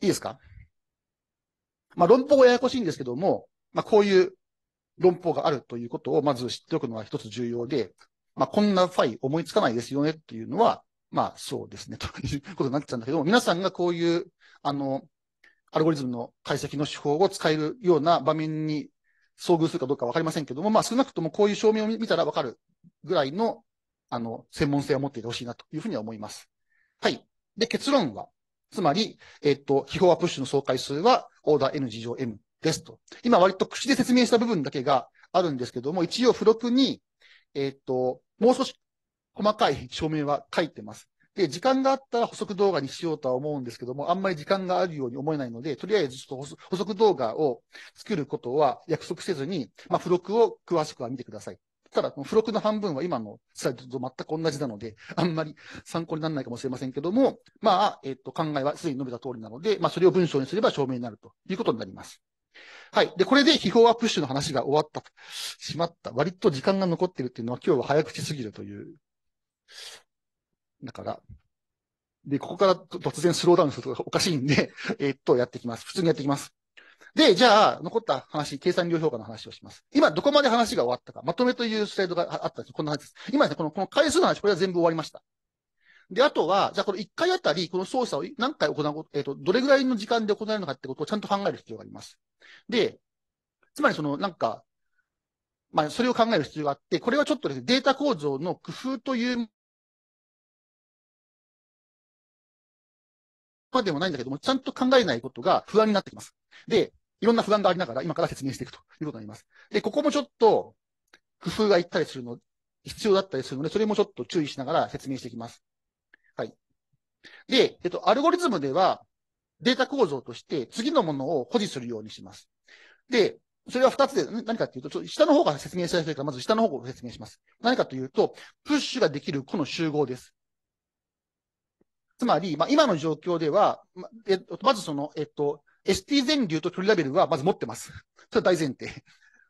いいですかまあ、論法がややこしいんですけども、まあ、こういう論法があるということをまず知っておくのは一つ重要で、まあ、こんなファイ思いつかないですよねっていうのは、まあ、そうですね、ということになっちゃうんだけども、皆さんがこういう、あの、アルゴリズムの解析の手法を使えるような場面に遭遇するかどうかわかりませんけども、まあ、少なくともこういう証明を見たらわかるぐらいの、あの、専門性を持っていてほしいなというふうには思います。はい。で、結論は、つまり、えっ、ー、と、非法和プッシュの総回数は、オーダー N 事乗 M ですと。今、割と口で説明した部分だけがあるんですけども、一応付録に、えっ、ー、と、もう少し細かい証明は書いてます。で、時間があったら補足動画にしようとは思うんですけども、あんまり時間があるように思えないので、とりあえずちょっと補足動画を作ることは約束せずに、まあ、付録を詳しくは見てください。ただ、付録の半分は今のスライドと全く同じなので、あんまり参考にならないかもしれませんけども、まあ、えっと、考えはすでに述べた通りなので、まあ、それを文章にすれば証明になるということになります。はい。で、これで秘宝アプッシュの話が終わったと。しまった。割と時間が残ってるっていうのは今日は早口すぎるという。だから、で、ここから突然スローダウンするとおかしいんで、えー、っと、やっていきます。普通にやっていきます。で、じゃあ、残った話、計算量評価の話をします。今、どこまで話が終わったか。まとめというスライドがあったんです。こんな話です。今ですね、この、この回数の話、これは全部終わりました。で、あとは、じゃあこれ1回あたり、この操作を何回行うこと、えっ、ー、と、どれぐらいの時間で行えるのかってことをちゃんと考える必要があります。で、つまりその、なんか、まあ、それを考える必要があって、これはちょっとですね、データ構造の工夫というまでもないんだけども、ちゃんと考えないことが不安になってきます。で、いろんな不安がありながら、今から説明していくということになります。で、ここもちょっと、工夫がいったりするの、必要だったりするので、それもちょっと注意しながら説明していきます。で、えっと、アルゴリズムでは、データ構造として次のものを保持するようにします。で、それは二つで、何かっていうと、ちょっと下の方から説明しやすいから、まず下の方を説明します。何かというと、プッシュができるこの集合です。つまり、まあ、今の状況では、まえっと、まずその、えっと、ST 全流と距離ラベルはまず持ってます。それは大前提。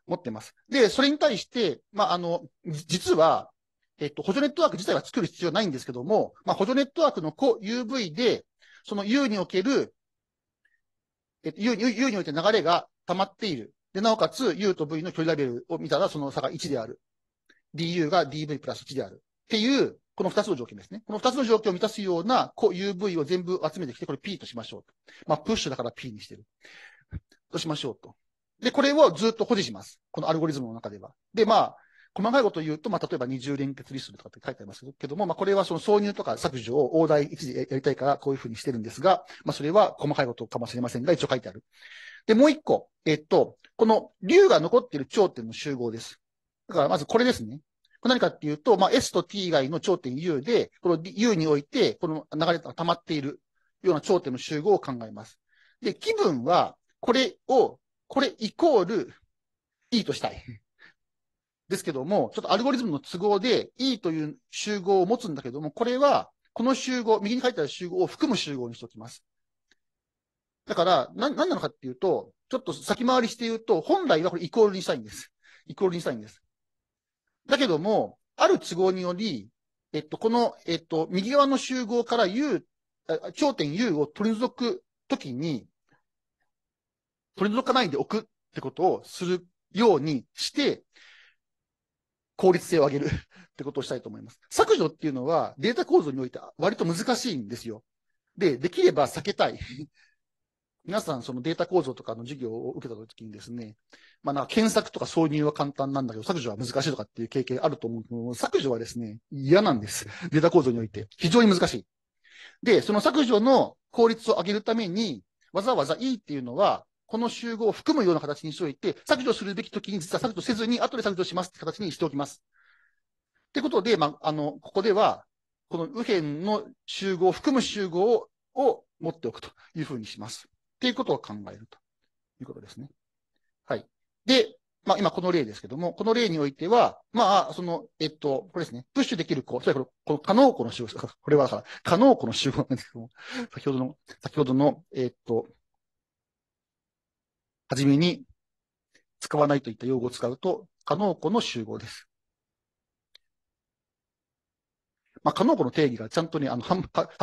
持ってます。で、それに対して、まあ、あの、実は、えっと、補助ネットワーク自体は作る必要ないんですけども、まあ、補助ネットワークの個 UV で、その U における、えっと、U, U において流れが溜まっている。で、なおかつ U と V の距離ラベルを見たらその差が1である。DU が DV プラス1である。っていう、この2つの条件ですね。この2つの条件を満たすような、個 UV を全部集めてきて、これ P としましょうまあ、プッシュだから P にしてる。としましょうと。で、これをずっと保持します。このアルゴリズムの中では。で、まあ、細かいことを言うと、まあ、例えば二重連結リストとかって書いてありますけども、まあ、これはその挿入とか削除を大台一時やりたいからこういうふうにしてるんですが、まあ、それは細かいことかもしれませんが、一応書いてある。で、もう一個。えっと、この竜が残っている頂点の集合です。だから、まずこれですね。これ何かっていうと、まあ、S と T 以外の頂点 U で、この U において、この流れが溜まっているような頂点の集合を考えます。で、気分は、これを、これイコール E としたい。ですけども、ちょっとアルゴリズムの都合で E という集合を持つんだけども、これは、この集合、右に書いてある集合を含む集合にしておきます。だから、な、なんなのかっていうと、ちょっと先回りして言うと、本来はこれイコールにしたいんです。イコールにしたいんです。だけども、ある都合により、えっと、この、えっと、右側の集合から U、頂点 U を取り除くときに、取り除かないでおくってことをするようにして、効率性を上げる ってことをしたいと思います。削除っていうのはデータ構造において割と難しいんですよ。で、できれば避けたい。皆さん、そのデータ構造とかの授業を受けたときにですね、まあ、なんか検索とか挿入は簡単なんだけど、削除は難しいとかっていう経験あると思うけど、削除はですね、嫌なんです。データ構造において。非常に難しい。で、その削除の効率を上げるために、わざわざいいっていうのは、この集合を含むような形にしておいて、削除するべき時に実は削除せずに、後で削除しますって形にしておきます。ってことで、まあ、あの、ここでは、この右辺の集合を含む集合をを持っておくというふうにします。っていうことを考えるということですね。はい。で、まあ、今この例ですけども、この例においては、まあ、その、えっと、これですね、プッシュできる子、それこの、この可能子の集合、これはだから、可能子の集合なんですけども、先ほどの、先ほどの、えっと、はじめに使わないといった用語を使うと、可能庫の集合です。まあ、可能庫の定義がちゃんとね、あの、は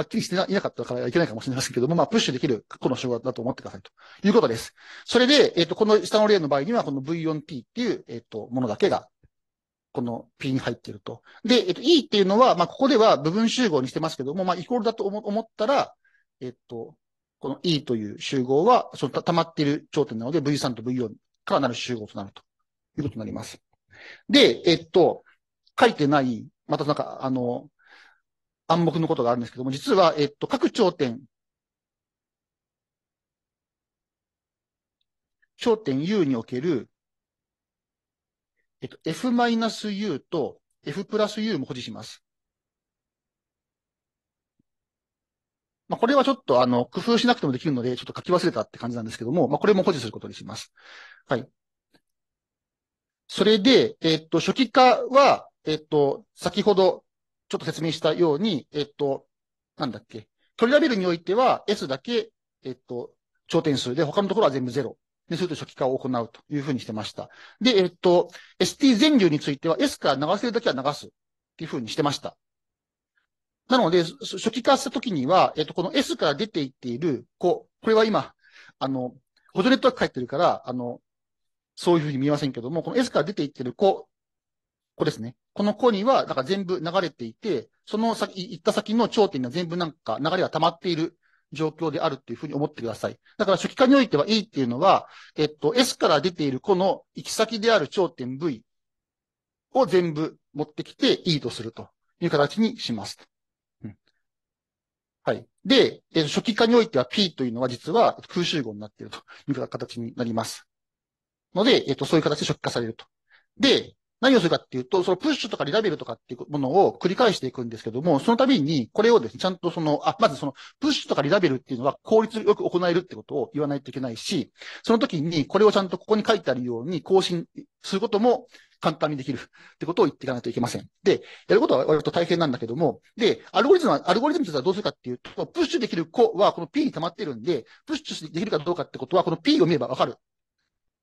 っきりしていなかったからいけないかもしれませんけども、まあ、プッシュできる過去の集合だと思ってくださいということです。それで、えっ、ー、と、この下の例の場合には、この v 4 p っていう、えっ、ー、と、ものだけが、この P に入っていると。で、えっ、ー、と、E っていうのは、まあ、ここでは部分集合にしてますけども、まあ、イコールだと思ったら、えっと、この E という集合は、その溜まっている頂点なので V3 と V4 からなる集合となるということになります。で、えっと、書いてない、またなんか、あの、暗黙のことがあるんですけども、実は、えっと、各頂点、頂点 U における、えっと、F-U と F プラス U も保持します。まあ、これはちょっと、あの、工夫しなくてもできるので、ちょっと書き忘れたって感じなんですけども、まあ、これも保持することにします。はい。それで、えっと、初期化は、えっと、先ほど、ちょっと説明したように、えっと、なんだっけ。距離ラベルにおいては、S だけ、えっと、頂点数で、他のところは全部ゼロ。にすると初期化を行うというふうにしてました。で、えっと、ST 全流については S から流せるだけは流すっていうふうにしてました。なので、初期化した時には、えっと、この S から出ていっている、こう、これは今、あの、補助ネットワーク書いてるから、あの、そういうふうに見えませんけども、この S から出ていってる子、子ですね。この子には、だから全部流れていて、その先、行った先の頂点には全部なんか流れが溜まっている状況であるっていうふうに思ってください。だから初期化においては E っていうのは、えっと、S から出ている子の行き先である頂点 V を全部持ってきて E とするという形にします。はい。で、え初期化においては P というのは実は空集合になっているという形になります。ので、えっ、と、そういう形で初期化されると。で、何をするかっていうと、そのプッシュとかリラベルとかっていうものを繰り返していくんですけども、その度に、これをですね、ちゃんとその、あ、まずその、プッシュとかリラベルっていうのは効率よく行えるってことを言わないといけないし、その時に、これをちゃんとここに書いてあるように更新することも、簡単にできるってことを言っていかないといけません。で、やることは割と大変なんだけども、で、アルゴリズムは、アルゴリズムとしてはどうするかっていうと、プッシュできる子はこの P に溜まってるんで、プッシュできるかどうかってことは、この P を見ればわかる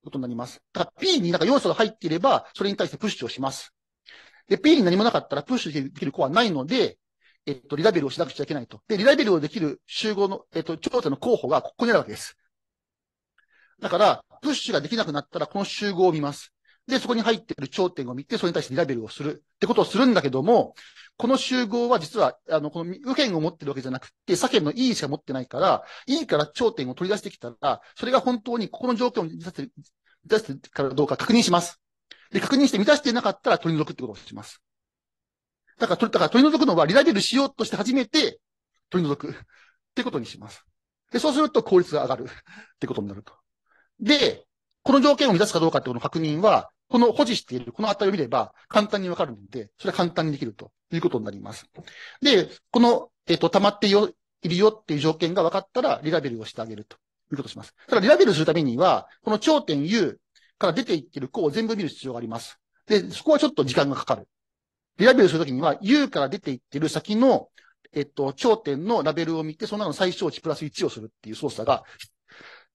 ことになります。だから P になんか要素が入っていれば、それに対してプッシュをします。で、P に何もなかったらプッシュできる子はないので、えっと、リラベルをしなくちゃいけないと。で、リラベルをできる集合の、えっと、頂点の候補がここにあるわけです。だから、プッシュができなくなったら、この集合を見ます。で、そこに入っている頂点を見て、それに対してラベルをするってことをするんだけども、この集合は実は、あの、この右辺を持ってるわけじゃなくて、左辺の E しか持ってないから、E から頂点を取り出してきたら、それが本当にここの条件を出してる、出してるかどうか確認します。で、確認して満たしてなかったら取り除くってことをします。だから、取り、だから取り除くのはリラベルしようとして初めて取り除くってことにします。で、そうすると効率が上がるってことになると。で、この条件を満たすかどうかっていうの確認は、この保持している、この値を見れば簡単にわかるので、それは簡単にできるということになります。で、この、えっ、ー、と、溜まっているよっていう条件が分かったら、リラベルをしてあげるということをします。ただ、リラベルするためには、この頂点 U から出ていってる項を全部見る必要があります。で、そこはちょっと時間がかかる。リラベルするときには、U から出ていってる先の、えっと、頂点のラベルを見て、そのの最小値プラス1をするっていう操作が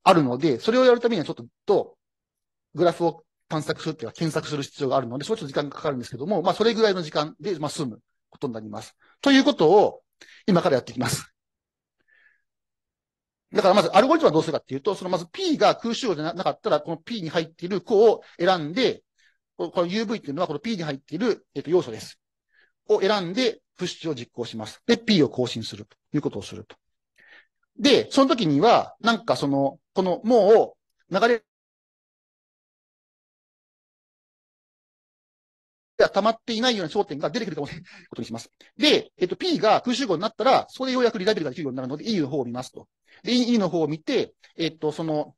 あるので、それをやるためにはちょっと、グラフを探索するっていうか検索する必要があるので、それちと時間がかかるんですけども、まあそれぐらいの時間で、まあ済むことになります。ということを、今からやっていきます。だからまずアルゴリズムはどうするかっていうと、そのまず P が空集合じゃなかったら、この P に入っている項を選んで、この UV っていうのはこの P に入っている、えっと、要素です。を選んで、プッシュを実行します。で、P を更新するということをすると。で、その時には、なんかその、この、もう、流れ溜まっていないような焦点が出てくるかもことにします。で、えっと、P が空集合になったら、それでようやくリラベルができるようになるので、E の方を見ますと。で、E の方を見て、えっと、その、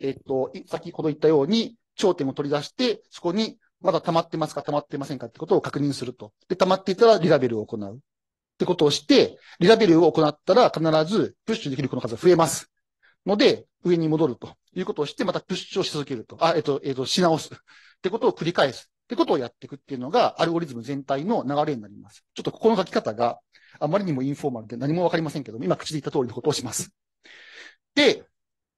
えっと、先ほど言ったように、頂点を取り出して、そこに、まだ溜まってますか、溜まってませんかってことを確認すると。で、溜まっていたらリラベルを行う。ってことをして、リラベルを行ったら必ずプッシュできるこの数が増えます。ので、上に戻るということをして、またプッシュをし続けると。あ、えっと、えっと、し直す。ってことを繰り返す。ってことをやっていくっていうのが、アルゴリズム全体の流れになります。ちょっとここの書き方があまりにもインフォーマルで何もわかりませんけども、今口で言った通りのことをします。で、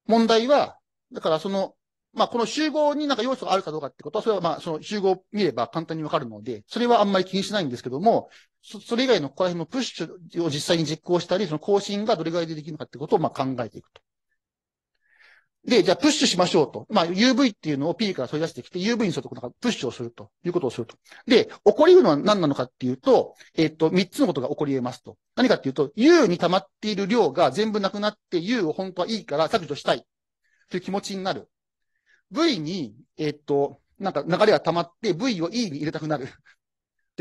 問題は、だからその、まあ、この集合になんか要素があるかどうかってことは、それはまあ、その集合見れば簡単にわかるので、それはあんまり気にしないんですけども、そそれ以外の後辺のプッシュを実際に実行したり、その更新がどれぐらいでできるのかってことをまあ考えていくと。で、じゃあプッシュしましょうと。まあ UV っていうのを P から取り出してきて UV にするとなんかプッシュをするということをすると。で、起こり得るのは何なのかっていうと、えっと、3つのことが起こり得ますと。何かっていうと、U に溜まっている量が全部なくなって U を本当はいいから削除したいという気持ちになる。V に、えっと、なんか流れが溜まって V を E に入れたくなる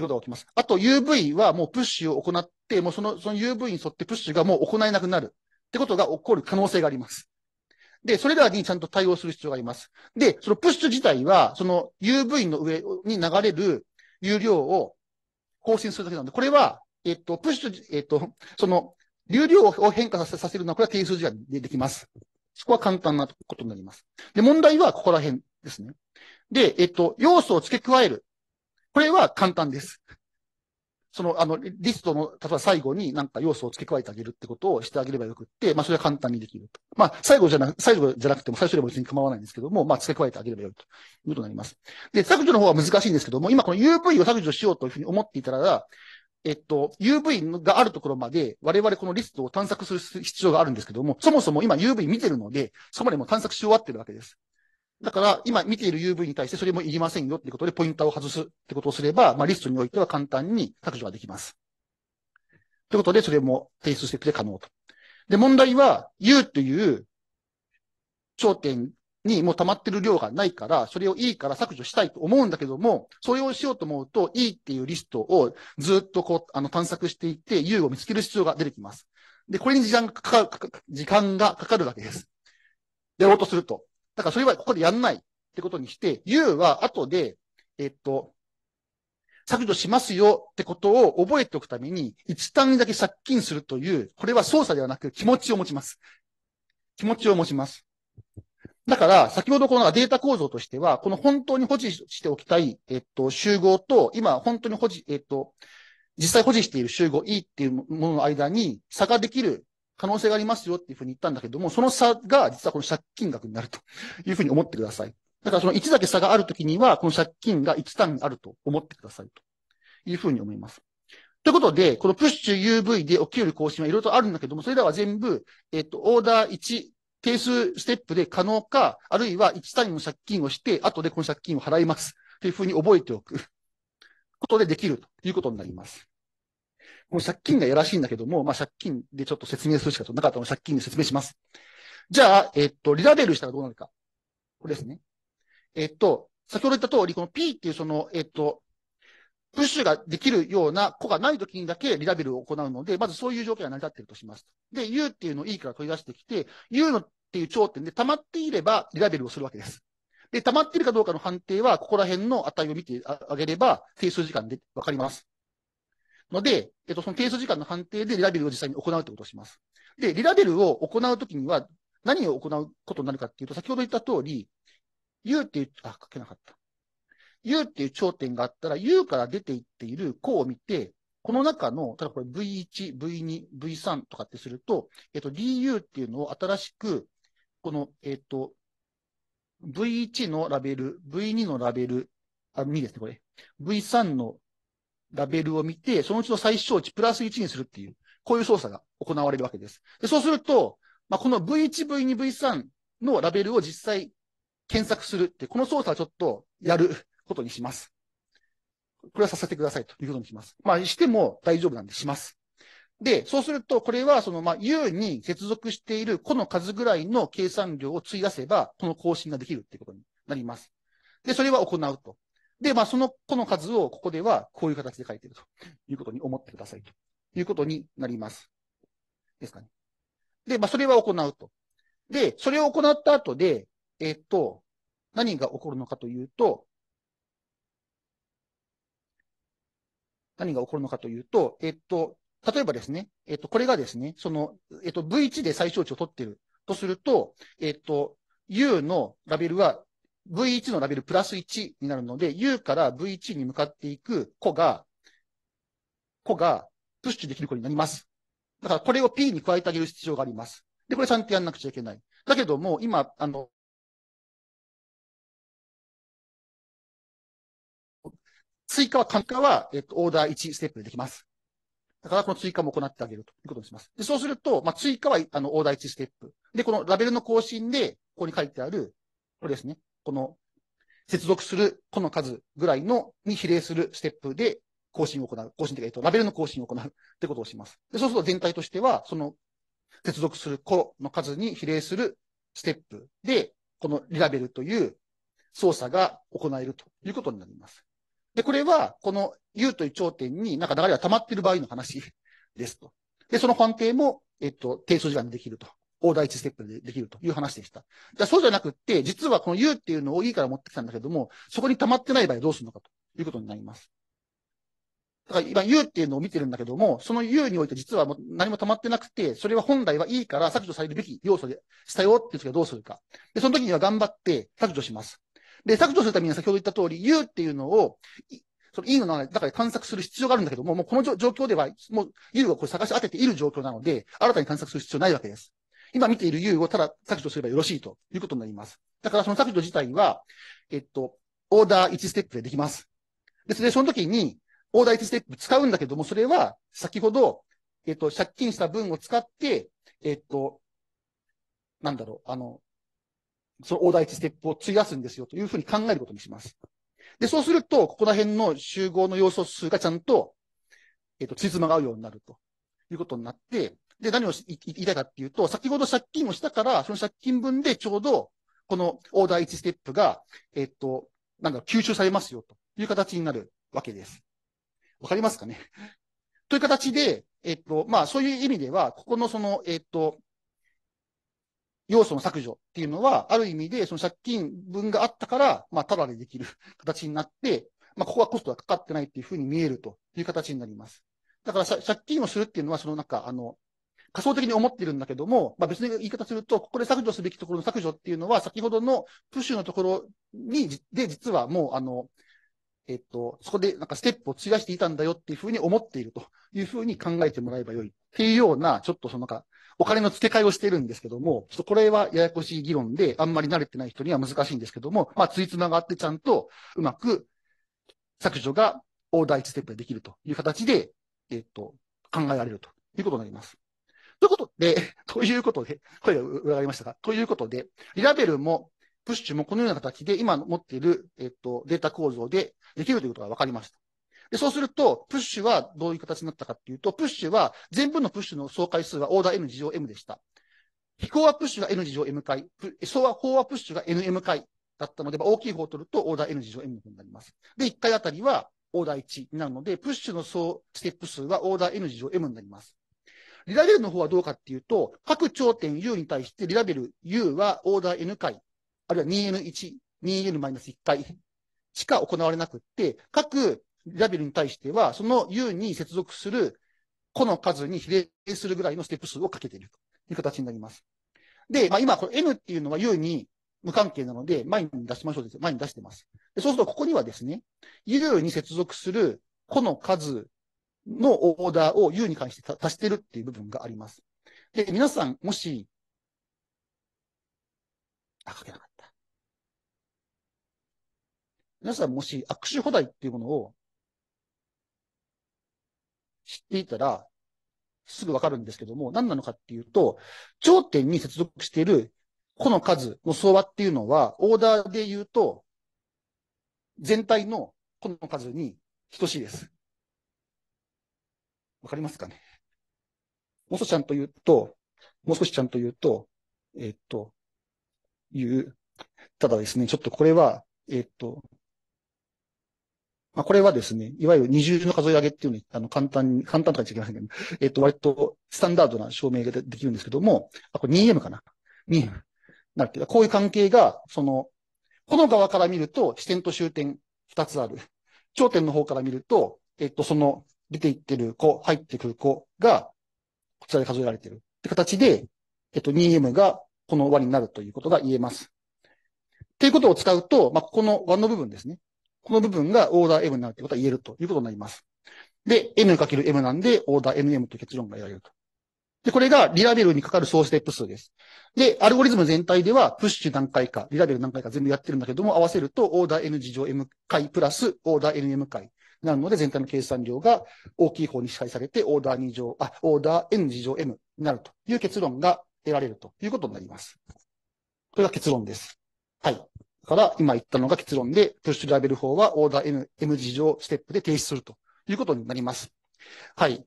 ことが起きます。あと UV はもうプッシュを行って、もうその、その UV に沿ってプッシュがもう行えなくなるってことが起こる可能性があります。で、それらにちゃんと対応する必要があります。で、そのプッシュ自体は、その UV の上に流れる有料を更新するだけなので、これは、えっと、プッシュ、えっと、その、流量を変化させるのは、これは定数字ができます。そこは簡単なことになります。で、問題はここら辺ですね。で、えっと、要素を付け加えるこれは簡単です。その、あの、リストの、例えば最後になんか要素を付け加えてあげるってことをしてあげればよくって、まあそれは簡単にできると。まあ最後じゃな、最後じゃなくても最初でも別に構わないんですけども、まあ付け加えてあげればよいということになります。で、削除の方は難しいんですけども、今この UV を削除しようというふうに思っていたら、えっと、UV があるところまで我々このリストを探索する必要があるんですけども、そもそも今 UV 見てるので、そこまでも探索し終わってるわけです。だから、今見ている UV に対してそれもいりませんよってことでポインターを外すってことをすれば、まあ、リストにおいては簡単に削除ができます。ということで、それも提出してくれ可能と。で、問題は、U という頂点にもう溜まってる量がないから、それを E から削除したいと思うんだけども、それをしようと思うと E っていうリストをずっとこう、あの探索していって U を見つける必要が出てきます。で、これに時間がかかる、時間がかかるわけです。やろうとすると。だからそれはここでやんないってことにして、U は後で、えっと、削除しますよってことを覚えておくために、1単位だけ借金するという、これは操作ではなく気持ちを持ちます。気持ちを持ちます。だから、先ほどこのデータ構造としては、この本当に保持しておきたい、えっと、集合と、今本当に保持、えっと、実際保持している集合 E っていうものの間に差ができる可能性がありますよっていうふうに言ったんだけども、その差が実はこの借金額になるというふうに思ってください。だからその1だけ差があるときには、この借金が1単位あると思ってくださいというふうに思います。ということで、このプッシュ UV で起きる更新はいろいろとあるんだけども、それらは全部、えっ、と、オーダー1、定数ステップで可能か、あるいは1単位の借金をして、後でこの借金を払います。というふうに覚えておくことでできるということになります。この借金がやらしいんだけども、まあ、借金でちょっと説明するしかなかったので、借金で説明します。じゃあ、えっと、リラベルしたらどうなるか。これですね。えっと、先ほど言った通り、この P っていうその、えっと、プッシュができるような子がない時にだけリラベルを行うので、まずそういう条件が成り立っているとします。で、U っていうのを E から取り出してきて、U のっていう頂点で溜まっていればリラベルをするわけです。で、溜まっているかどうかの判定は、ここら辺の値を見てあげれば、定数時間でわかります。ので、えっと、その定数時間の判定でリラベルを実際に行うってことをします。で、リラベルを行うときには、何を行うことになるかっていうと、先ほど言った通り、U っていう、あ、書けなかった。U っていう頂点があったら、U から出ていっている項を見て、この中の、ただこれ V1、V2、V3 とかってすると、えっと、DU っていうのを新しく、この、えっと、V1 のラベル、V2 のラベル、あ、2ですね、これ。V3 のラベルを見て、そのうちの最小値プラス1にするっていう、こういう操作が行われるわけです。でそうすると、まあ、この V1、V2、V3 のラベルを実際検索するって、この操作はちょっとやる ことにします。これはさせてくださいということにします。まあ、しても大丈夫なんでします。で、そうすると、これは、その、ま U に接続している個の数ぐらいの計算量を追い出せば、この更新ができるってことになります。で、それは行うと。で、まあ、その子の数をここではこういう形で書いてるということに思ってくださいということになります。ですかね。で、まあ、それは行うと。で、それを行った後で、えっと、何が起こるのかというと、何が起こるのかというと、えっと、例えばですね、えっと、これがですね、その、えっと、V1 で最小値を取ってるとすると、えっと、U のラベルは V1 のラベルプラス1になるので、U から V1 に向かっていく子が、子がプッシュできる子になります。だからこれを P に加えてあげる必要があります。で、これちゃんとやんなくちゃいけない。だけども、今、あの、追加は、単価は、えっと、オーダー1ステップでできます。だから、この追加も行ってあげるということにします。で、そうすると、まあ、追加は、あの、オーダー1ステップ。で、このラベルの更新で、ここに書いてある、これですね。この接続する個の数ぐらいの、に比例するステップで更新を行う。更新というか、えっと、ラベルの更新を行うってことをします。でそうすると全体としては、その接続する個の数に比例するステップで、このリラベルという操作が行えるということになります。で、これは、この U という頂点になんか流れが溜まっている場合の話ですと。で、その判定も、えっと、定数時間にできるとを第一ステップでできるという話でした。じゃあそうじゃなくって、実はこの U っていうのを E から持ってきたんだけども、そこに溜まってない場合どうするのかということになります。だから今 U っていうのを見てるんだけども、その U において実はもう何も溜まってなくて、それは本来は E から削除されるべき要素でしたよっていう時はどうするか。で、その時には頑張って削除します。で、削除するためには先ほど言った通り、U っていうのを、その E の中で探索する必要があるんだけども、もうこの状況では、もう U をこれ探し当てている状況なので、新たに探索する必要ないわけです。今見ている U をただ削除すればよろしいということになります。だからその削除自体は、えっと、オーダー1ステップでできます。ですね、その時に、オーダー1ステップ使うんだけども、それは先ほど、えっと、借金した分を使って、えっと、なんだろう、あの、そのオーダー1ステップを費やすんですよというふうに考えることにします。で、そうすると、ここら辺の集合の要素数がちゃんと、えっと、つじつまが合うようになるということになって、で、何を言いたいかっていうと、先ほど借金をしたから、その借金分でちょうど、このオーダー1ステップが、えっと、なんだろう、吸収されますよ、という形になるわけです。わかりますかねという形で、えっと、まあ、そういう意味では、ここのその、えっと、要素の削除っていうのは、ある意味で、その借金分があったから、まあ、ただでできる形になって、まあ、ここはコストがかかってないっていうふうに見えるという形になります。だから、借金をするっていうのは、そのなんか、あの、仮想的に思ってるんだけども、まあ、別の言い方すると、ここで削除すべきところの削除っていうのは、先ほどのプッシュのところに、で、実はもう、あの、えっと、そこでなんかステップを費やしていたんだよっていうふうに思っているというふうに考えてもらえばよいっていうような、ちょっとそのか、お金の付け替えをしてるんですけども、ちょっとこれはややこしい議論で、あんまり慣れてない人には難しいんですけども、まあ、ついつまがってちゃんとうまく削除がオーダー1ステップでできるという形で、えっと、考えられるということになります。ということで、ということで、声が上がりましたかということで、リラベルも、プッシュもこのような形で今持っている、えっと、データ構造でできるということが分かりました。で、そうすると、プッシュはどういう形になったかっていうと、プッシュは全部のプッシュの総回数はオーダー N 事乗 M でした。非公はプッシュが N 事乗 M 回、総は法はプッシュが NM 回だったので、大きい方を取るとオーダー N 事乗 M になります。で、1回あたりはオーダー1になるので、プッシュの総ステップ数はオーダー N 事乗 M になります。リラベルの方はどうかっていうと、各頂点 U に対してリラベル U はオーダー N 回、あるいは 2N1、2N-1 回しか行われなくって、各リラベルに対しては、その U に接続する個の数に比例するぐらいのステップ数をかけているという形になります。で、まあ、今、この N っていうのは U に無関係なので、前に出しましょうです。前に出してます。でそうすると、ここにはですね、U に接続する個の数のオーダーを U に関して足してるっていう部分があります。で、皆さん、もし、あ、書けなかった。皆さん、もし握手補題っていうものを知っていたら、すぐわかるんですけども、何なのかっていうと、頂点に接続しているこの数の相和っていうのは、オーダーで言うと、全体のこの数に等しいです。わかりますかねもう少しちゃんと言うと、もう少しちゃんと言うと、えっと、言う。ただですね、ちょっとこれは、えっと、まあ、これはですね、いわゆる二重の数え上げっていうのに、あの、簡単に、簡単とか言っちゃいけませんけど、えっ、と、割とスタンダードな証明ができるんですけども、あ、これ 2M かな ?2M。なるっていうか、こういう関係が、その、この側から見ると、視点と終点、二つある。頂点の方から見ると、えっ、と、その、出ていってる子、入ってくる子が、こちらで数えられてるって形で、えっと、2m がこの和になるということが言えます。っていうことを使うと、まあ、ここの和の部分ですね。この部分がオーダー M になるということは言えるということになります。で、N×M なんで、オーダー NM という結論が得られると。で、これがリラベルにかかる総ステップ数です。で、アルゴリズム全体では、プッシュ何回か、リラベル何回か全部やってるんだけども、合わせると、オーダー N 次乗 M 回プラス、オーダー NM 回。なので、全体の計算量が大きい方に支配されて、オーダー2乗、あ、オーダー N 2乗 M になるという結論が得られるということになります。これが結論です。はい。だから、今言ったのが結論で、プッシュラベル法はオーダー N、M 2乗ステップで停止するということになります。はい。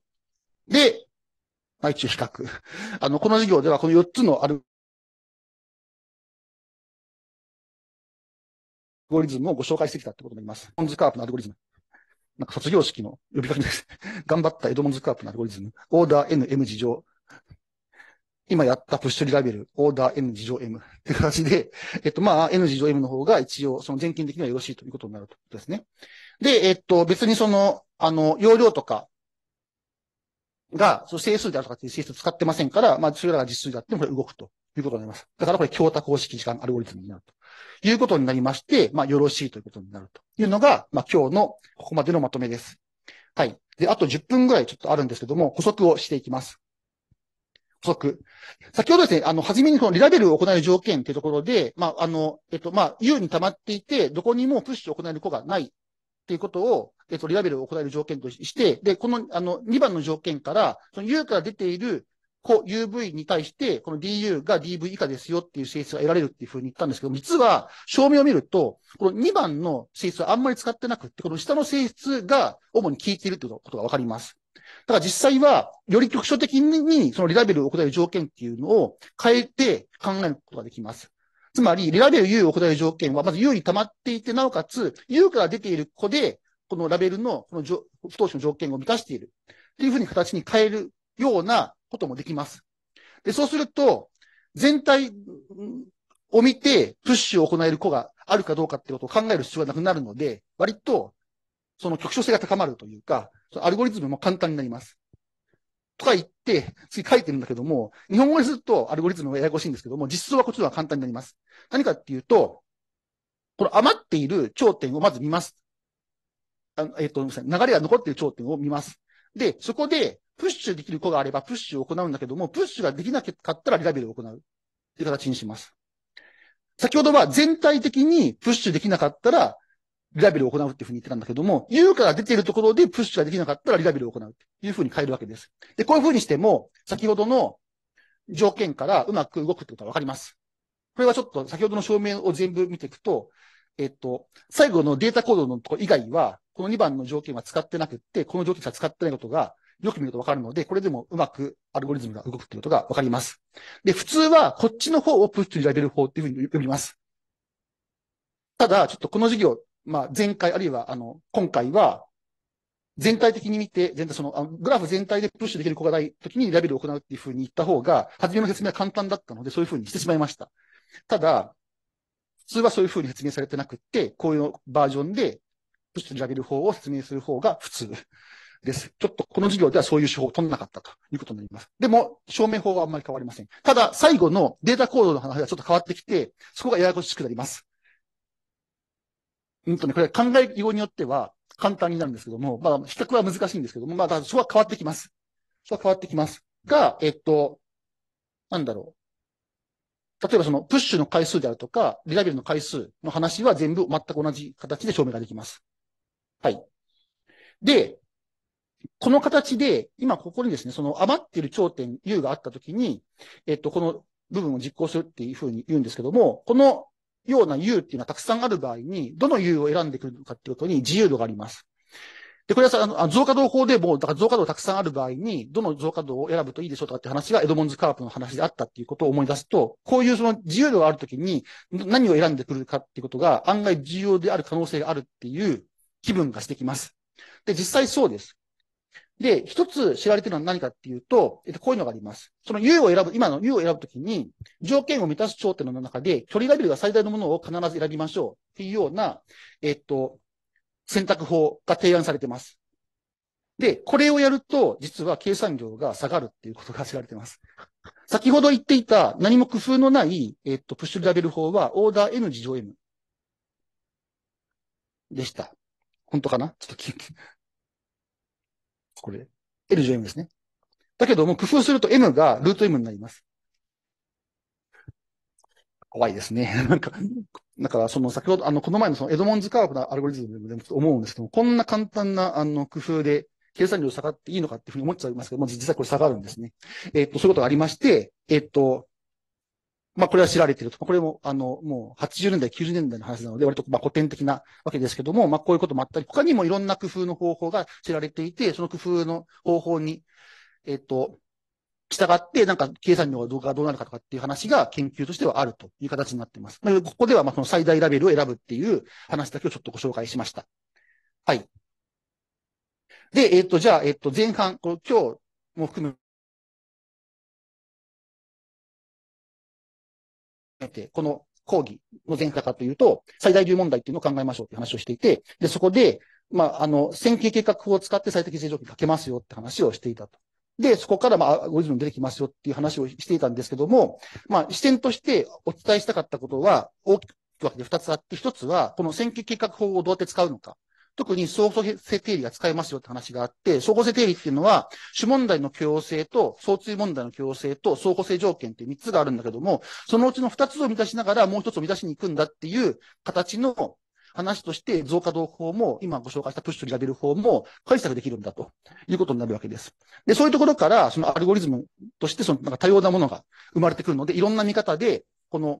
で、まあ、一応比較。あの、この授業ではこの4つのあるアルゴリズムをご紹介してきたということになります。オンズカープのアルゴリズム。なんか卒業式の呼びかけです。頑張ったエドモンズカープのアルゴリズム。オーダー N、M 事情。今やったプッシュリラベル、オーダー N 事情 M って形で、えっと、まあ、N 事情 M の方が一応、その全金的にはよろしいということになるとですね。で、えっと、別にその、あの、容量とかが、その整数であるとかっていう性質を使ってませんから、まあ、それらが実数であってもこれ動くということになります。だからこれ、強多公式時間アルゴリズムになるということになりまして、まあ、よろしいということになるというのが、まあ、今日のここまでのまとめです。はい。で、あと10分ぐらいちょっとあるんですけども、補足をしていきます。補足。先ほどですね、あの、はじめにこのリラベルを行える条件っていうところで、まあ、あの、えっと、まあ、U に溜まっていて、どこにもプッシュを行える子がないっていうことを、えっと、リラベルを行える条件として、で、この、あの、2番の条件から、その U から出ているこ UV に対して、この DU が DV 以下ですよっていう性質が得られるっていうふうに言ったんですけど、実は、証明を見ると、この2番の性質はあんまり使ってなくって、この下の性質が主に効いているということがわかります。だから実際は、より局所的に、そのリラベルを行える条件っていうのを変えて考えることができます。つまり、リラベル U を行える条件は、まず U に溜まっていて、なおかつ、U から出ている子で、このラベルの、この不等式の条件を満たしている。っていうふうに形に変えるようなこともできます。で、そうすると、全体を見て、プッシュを行える子があるかどうかってことを考える必要がなくなるので、割と、その局所性が高まるというか、そのアルゴリズムも簡単になります。とか言って、次書いてるんだけども、日本語にするとアルゴリズムがややこしいんですけども、実装はこっちの方が簡単になります。何かっていうと、この余っている頂点をまず見ます。あえっ、ー、と、流れが残っている頂点を見ます。で、そこで、プッシュできる子があればプッシュを行うんだけども、プッシュができなかったらリラベルを行う。っていう形にします。先ほどは全体的にプッシュできなかったら、リラベルを行うっていうふうに言ってたんだけども、U から出ているところでプッシュができなかったらリラベルを行うっていうふうに変えるわけです。で、こういうふうにしても、先ほどの条件からうまく動くってことはわかります。これはちょっと先ほどの証明を全部見ていくと、えっと、最後のデータコードのとこ以外は、この2番の条件は使ってなくって、この条件しか使ってないことが、よく見るとわかるので、これでもうまくアルゴリズムが動くっていうことがわかります。で、普通はこっちの方をプッシュにラベル法っていうふうに呼びます。ただ、ちょっとこの授業、まあ前回あるいはあの、今回は、全体的に見て、全体その、グラフ全体でプッシュできる子がない時にラベルを行うっていうふうに言った方が、初めの説明は簡単だったので、そういうふうにしてしまいました。ただ、普通はそういうふうに説明されてなくって、こういうバージョンでプッシュで上げる方を説明する方が普通です。ちょっとこの授業ではそういう手法を取らなかったということになります。でも、証明法はあんまり変わりません。ただ、最後のデータコードの話はちょっと変わってきて、そこがややこしくなります。うんとね、これ考えようによっては簡単になるんですけども、まあ、比較は難しいんですけども、まあ、そこは変わってきます。そこは変わってきます。が、えっと、なんだろう。例えばそのプッシュの回数であるとか、リラベルの回数の話は全部全く同じ形で証明ができます。はい。で、この形で、今ここにですね、その余っている頂点 U があったときに、えっと、この部分を実行するっていうふうに言うんですけども、このような U っていうのはたくさんある場合に、どの U を選んでくるのかっていうことに自由度があります。で、これはさ、あの、増加動法でも、だから増加動たくさんある場合に、どの増加度を選ぶといいでしょうとかって話がエドモンズ・カープの話であったっていうことを思い出すと、こういうその自由度があるときに、何を選んでくるかっていうことが案外重要である可能性があるっていう気分がしてきます。で、実際そうです。で、一つ知られてるのは何かっていうと、えっと、こういうのがあります。その U を選ぶ、今の U を選ぶときに、条件を満たす頂点の中で、距離ラベルが最大のものを必ず選びましょうっていうような、えっと、選択法が提案されてます。で、これをやると、実は計算量が下がるっていうことが知られてます。先ほど言っていた何も工夫のない、えっと、プッシュラベル法はオーダー N 事乗 M でした。本当かなちょっと聞いて。これ、L 乗 M ですね。だけども、工夫すると M がルート M になります。怖いですね。なんか、だから、その先ほど、あの、この前のそのエドモンズカーブのアルゴリズムでも思うんですけどこんな簡単な、あの、工夫で、計算量下がっていいのかっていうふうに思っちゃいますけども、実際これ下がるんですね。えっ、と、そういうことがありまして、えっ、と、まあ、これは知られていると。これも、あの、もう80年代、90年代の話なので、割と、まあ、古典的なわけですけども、まあ、こういうこともあったり、他にもいろんな工夫の方法が知られていて、その工夫の方法に、えっ、と、従って、なんか、計算量がどうなるかとかっていう話が研究としてはあるという形になっています。ここでは、まあ、その最大ラベルを選ぶっていう話だけをちょっとご紹介しました。はい。で、えっ、と、じゃあ、えっ、と、前半、この今日も含むて、この講義の前科かというと、最大流問題っていうのを考えましょうって話をしていて、で、そこで、まあ、あの、線形計画法を使って最適正常期かけますよって話をしていたと。で、そこから、まあ、アゴリズム出てきますよっていう話をしていたんですけども、まあ、視点としてお伝えしたかったことは、大きく分けて2つあって、1つは、この線形計画法をどうやって使うのか。特に相互性定理が使えますよって話があって、相互性定理っていうのは、主問題の共容性と、相対問題の共容性と、相互性条件っていう3つがあるんだけども、そのうちの2つを満たしながらもう1つを満たしに行くんだっていう形の話として、増加動法も、今ご紹介したプッシュとリラベル法も解釈できるんだということになるわけです。で、そういうところから、そのアルゴリズムとして、そのなんか多様なものが生まれてくるので、いろんな見方で、この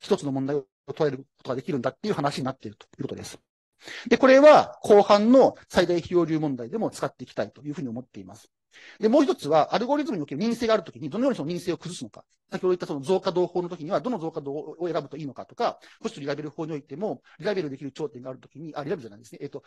一つの問題を捉えることができるんだっていう話になっているということです。で、これは後半の最大非要流問題でも使っていきたいというふうに思っています。で、もう一つは、アルゴリズムにおける認性があるときに、どのようにその認性を崩すのか。先ほど言ったその増加動法のときには、どの増加動を選ぶといいのかとか、保守とリラベル法においても、リラベルできる頂点があるときに、あ、リラベルじゃないですね。えっ、と、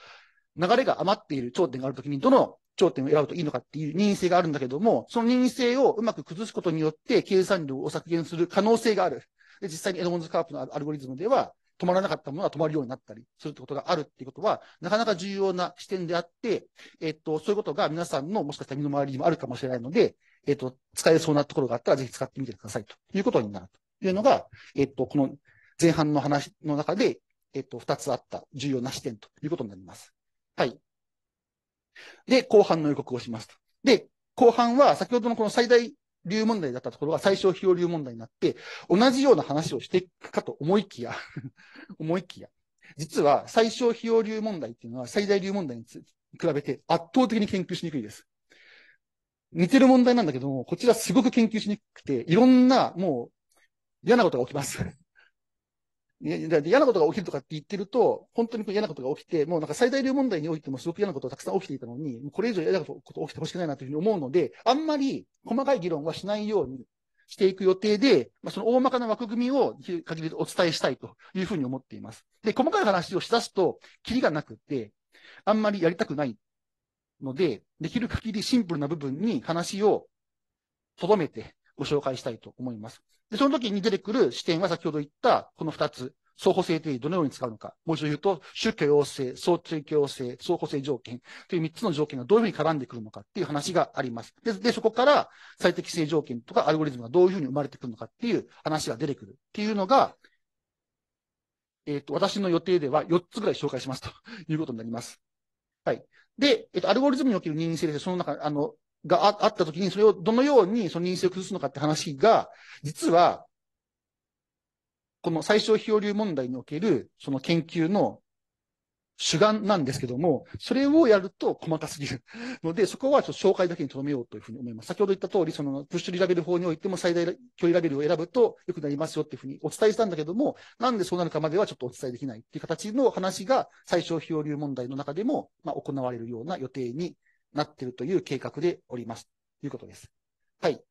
流れが余っている頂点があるときに、どの頂点を選ぶといいのかっていう任性があるんだけども、その任性をうまく崩すことによって、計算量を削減する可能性がある。で実際にエドモンズ・カープのアルゴリズムでは、止まらなかったものは止まるようになったりするってことがあるっていうことは、なかなか重要な視点であって、えっと、そういうことが皆さんのもしかしたら身の回りにもあるかもしれないので、えっと、使えそうなところがあったらぜひ使ってみてくださいということになるというのが、えっと、この前半の話の中で、えっと、二つあった重要な視点ということになります。はい。で、後半の予告をしますと。で、後半は先ほどのこの最大流問題だったところが最小費用流問題になって、同じような話をしていくかと思いきや 思いきや、実は最小費用流問題っていうのは最大流問題に比べて圧倒的に研究しにくいです。似てる問題なんだけども、こちらすごく研究しにくくて、いろんなもう嫌なことが起きます嫌なことが起きるとかって言ってると、本当に嫌なことが起きて、もうなんか最大流問題においてもすごく嫌なことがたくさん起きていたのに、これ以上嫌なこと起きてほしくないなというふうに思うので、あんまり細かい議論はしないようにしていく予定で、まあ、その大まかな枠組みを限りお伝えしたいというふうに思っています。で、細かい話をしだすと、キリがなくて、あんまりやりたくないので、できる限りシンプルな部分に話を留めてご紹介したいと思います。で、その時に出てくる視点は先ほど言ったこの二つ。相方性定理どのように使うのか。もう一度言うと、宗教要請、相追要請、相方性条件という三つの条件がどういうふうに絡んでくるのかっていう話があります。で、でそこから最適性条件とかアルゴリズムがどういうふうに生まれてくるのかっていう話が出てくるっていうのが、えっ、ー、と、私の予定では四つぐらい紹介しますということになります。はい。で、えっ、ー、と、アルゴリズムにおける任意性でその中、あの、があったときに、それをどのようにその認識を崩すのかって話が、実は、この最小漂流問題における、その研究の主眼なんですけども、それをやると細かすぎるので、そこはちょっと紹介だけに留めようというふうに思います。先ほど言った通り、そのプッシュリラベル法においても最大距離ラベルを選ぶと良くなりますよっていうふうにお伝えしたんだけども、なんでそうなるかまではちょっとお伝えできないっていう形の話が最小漂流問題の中でも、まあ、行われるような予定になっているという計画でおります。ということです。はい。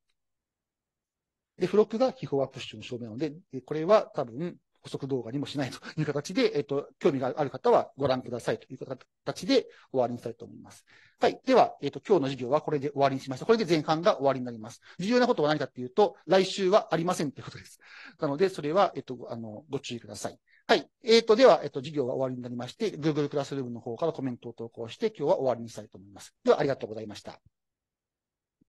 で、付録が非アップッシュの正面なので、これは多分、補足動画にもしないという形で、えっ、と、興味がある方はご覧くださいという形で終わりにしたいと思います。はい。では、えっ、と、今日の授業はこれで終わりにしました。これで前半が終わりになります。重要なことは何かっていうと、来週はありませんということです。なので、それは、えっ、と、あの、ご注意ください。はい。えっ、と、では、えっ、と、授業が終わりになりまして、Google Classroom の方からコメントを投稿して、今日は終わりにしたいと思います。では、ありがとうございました。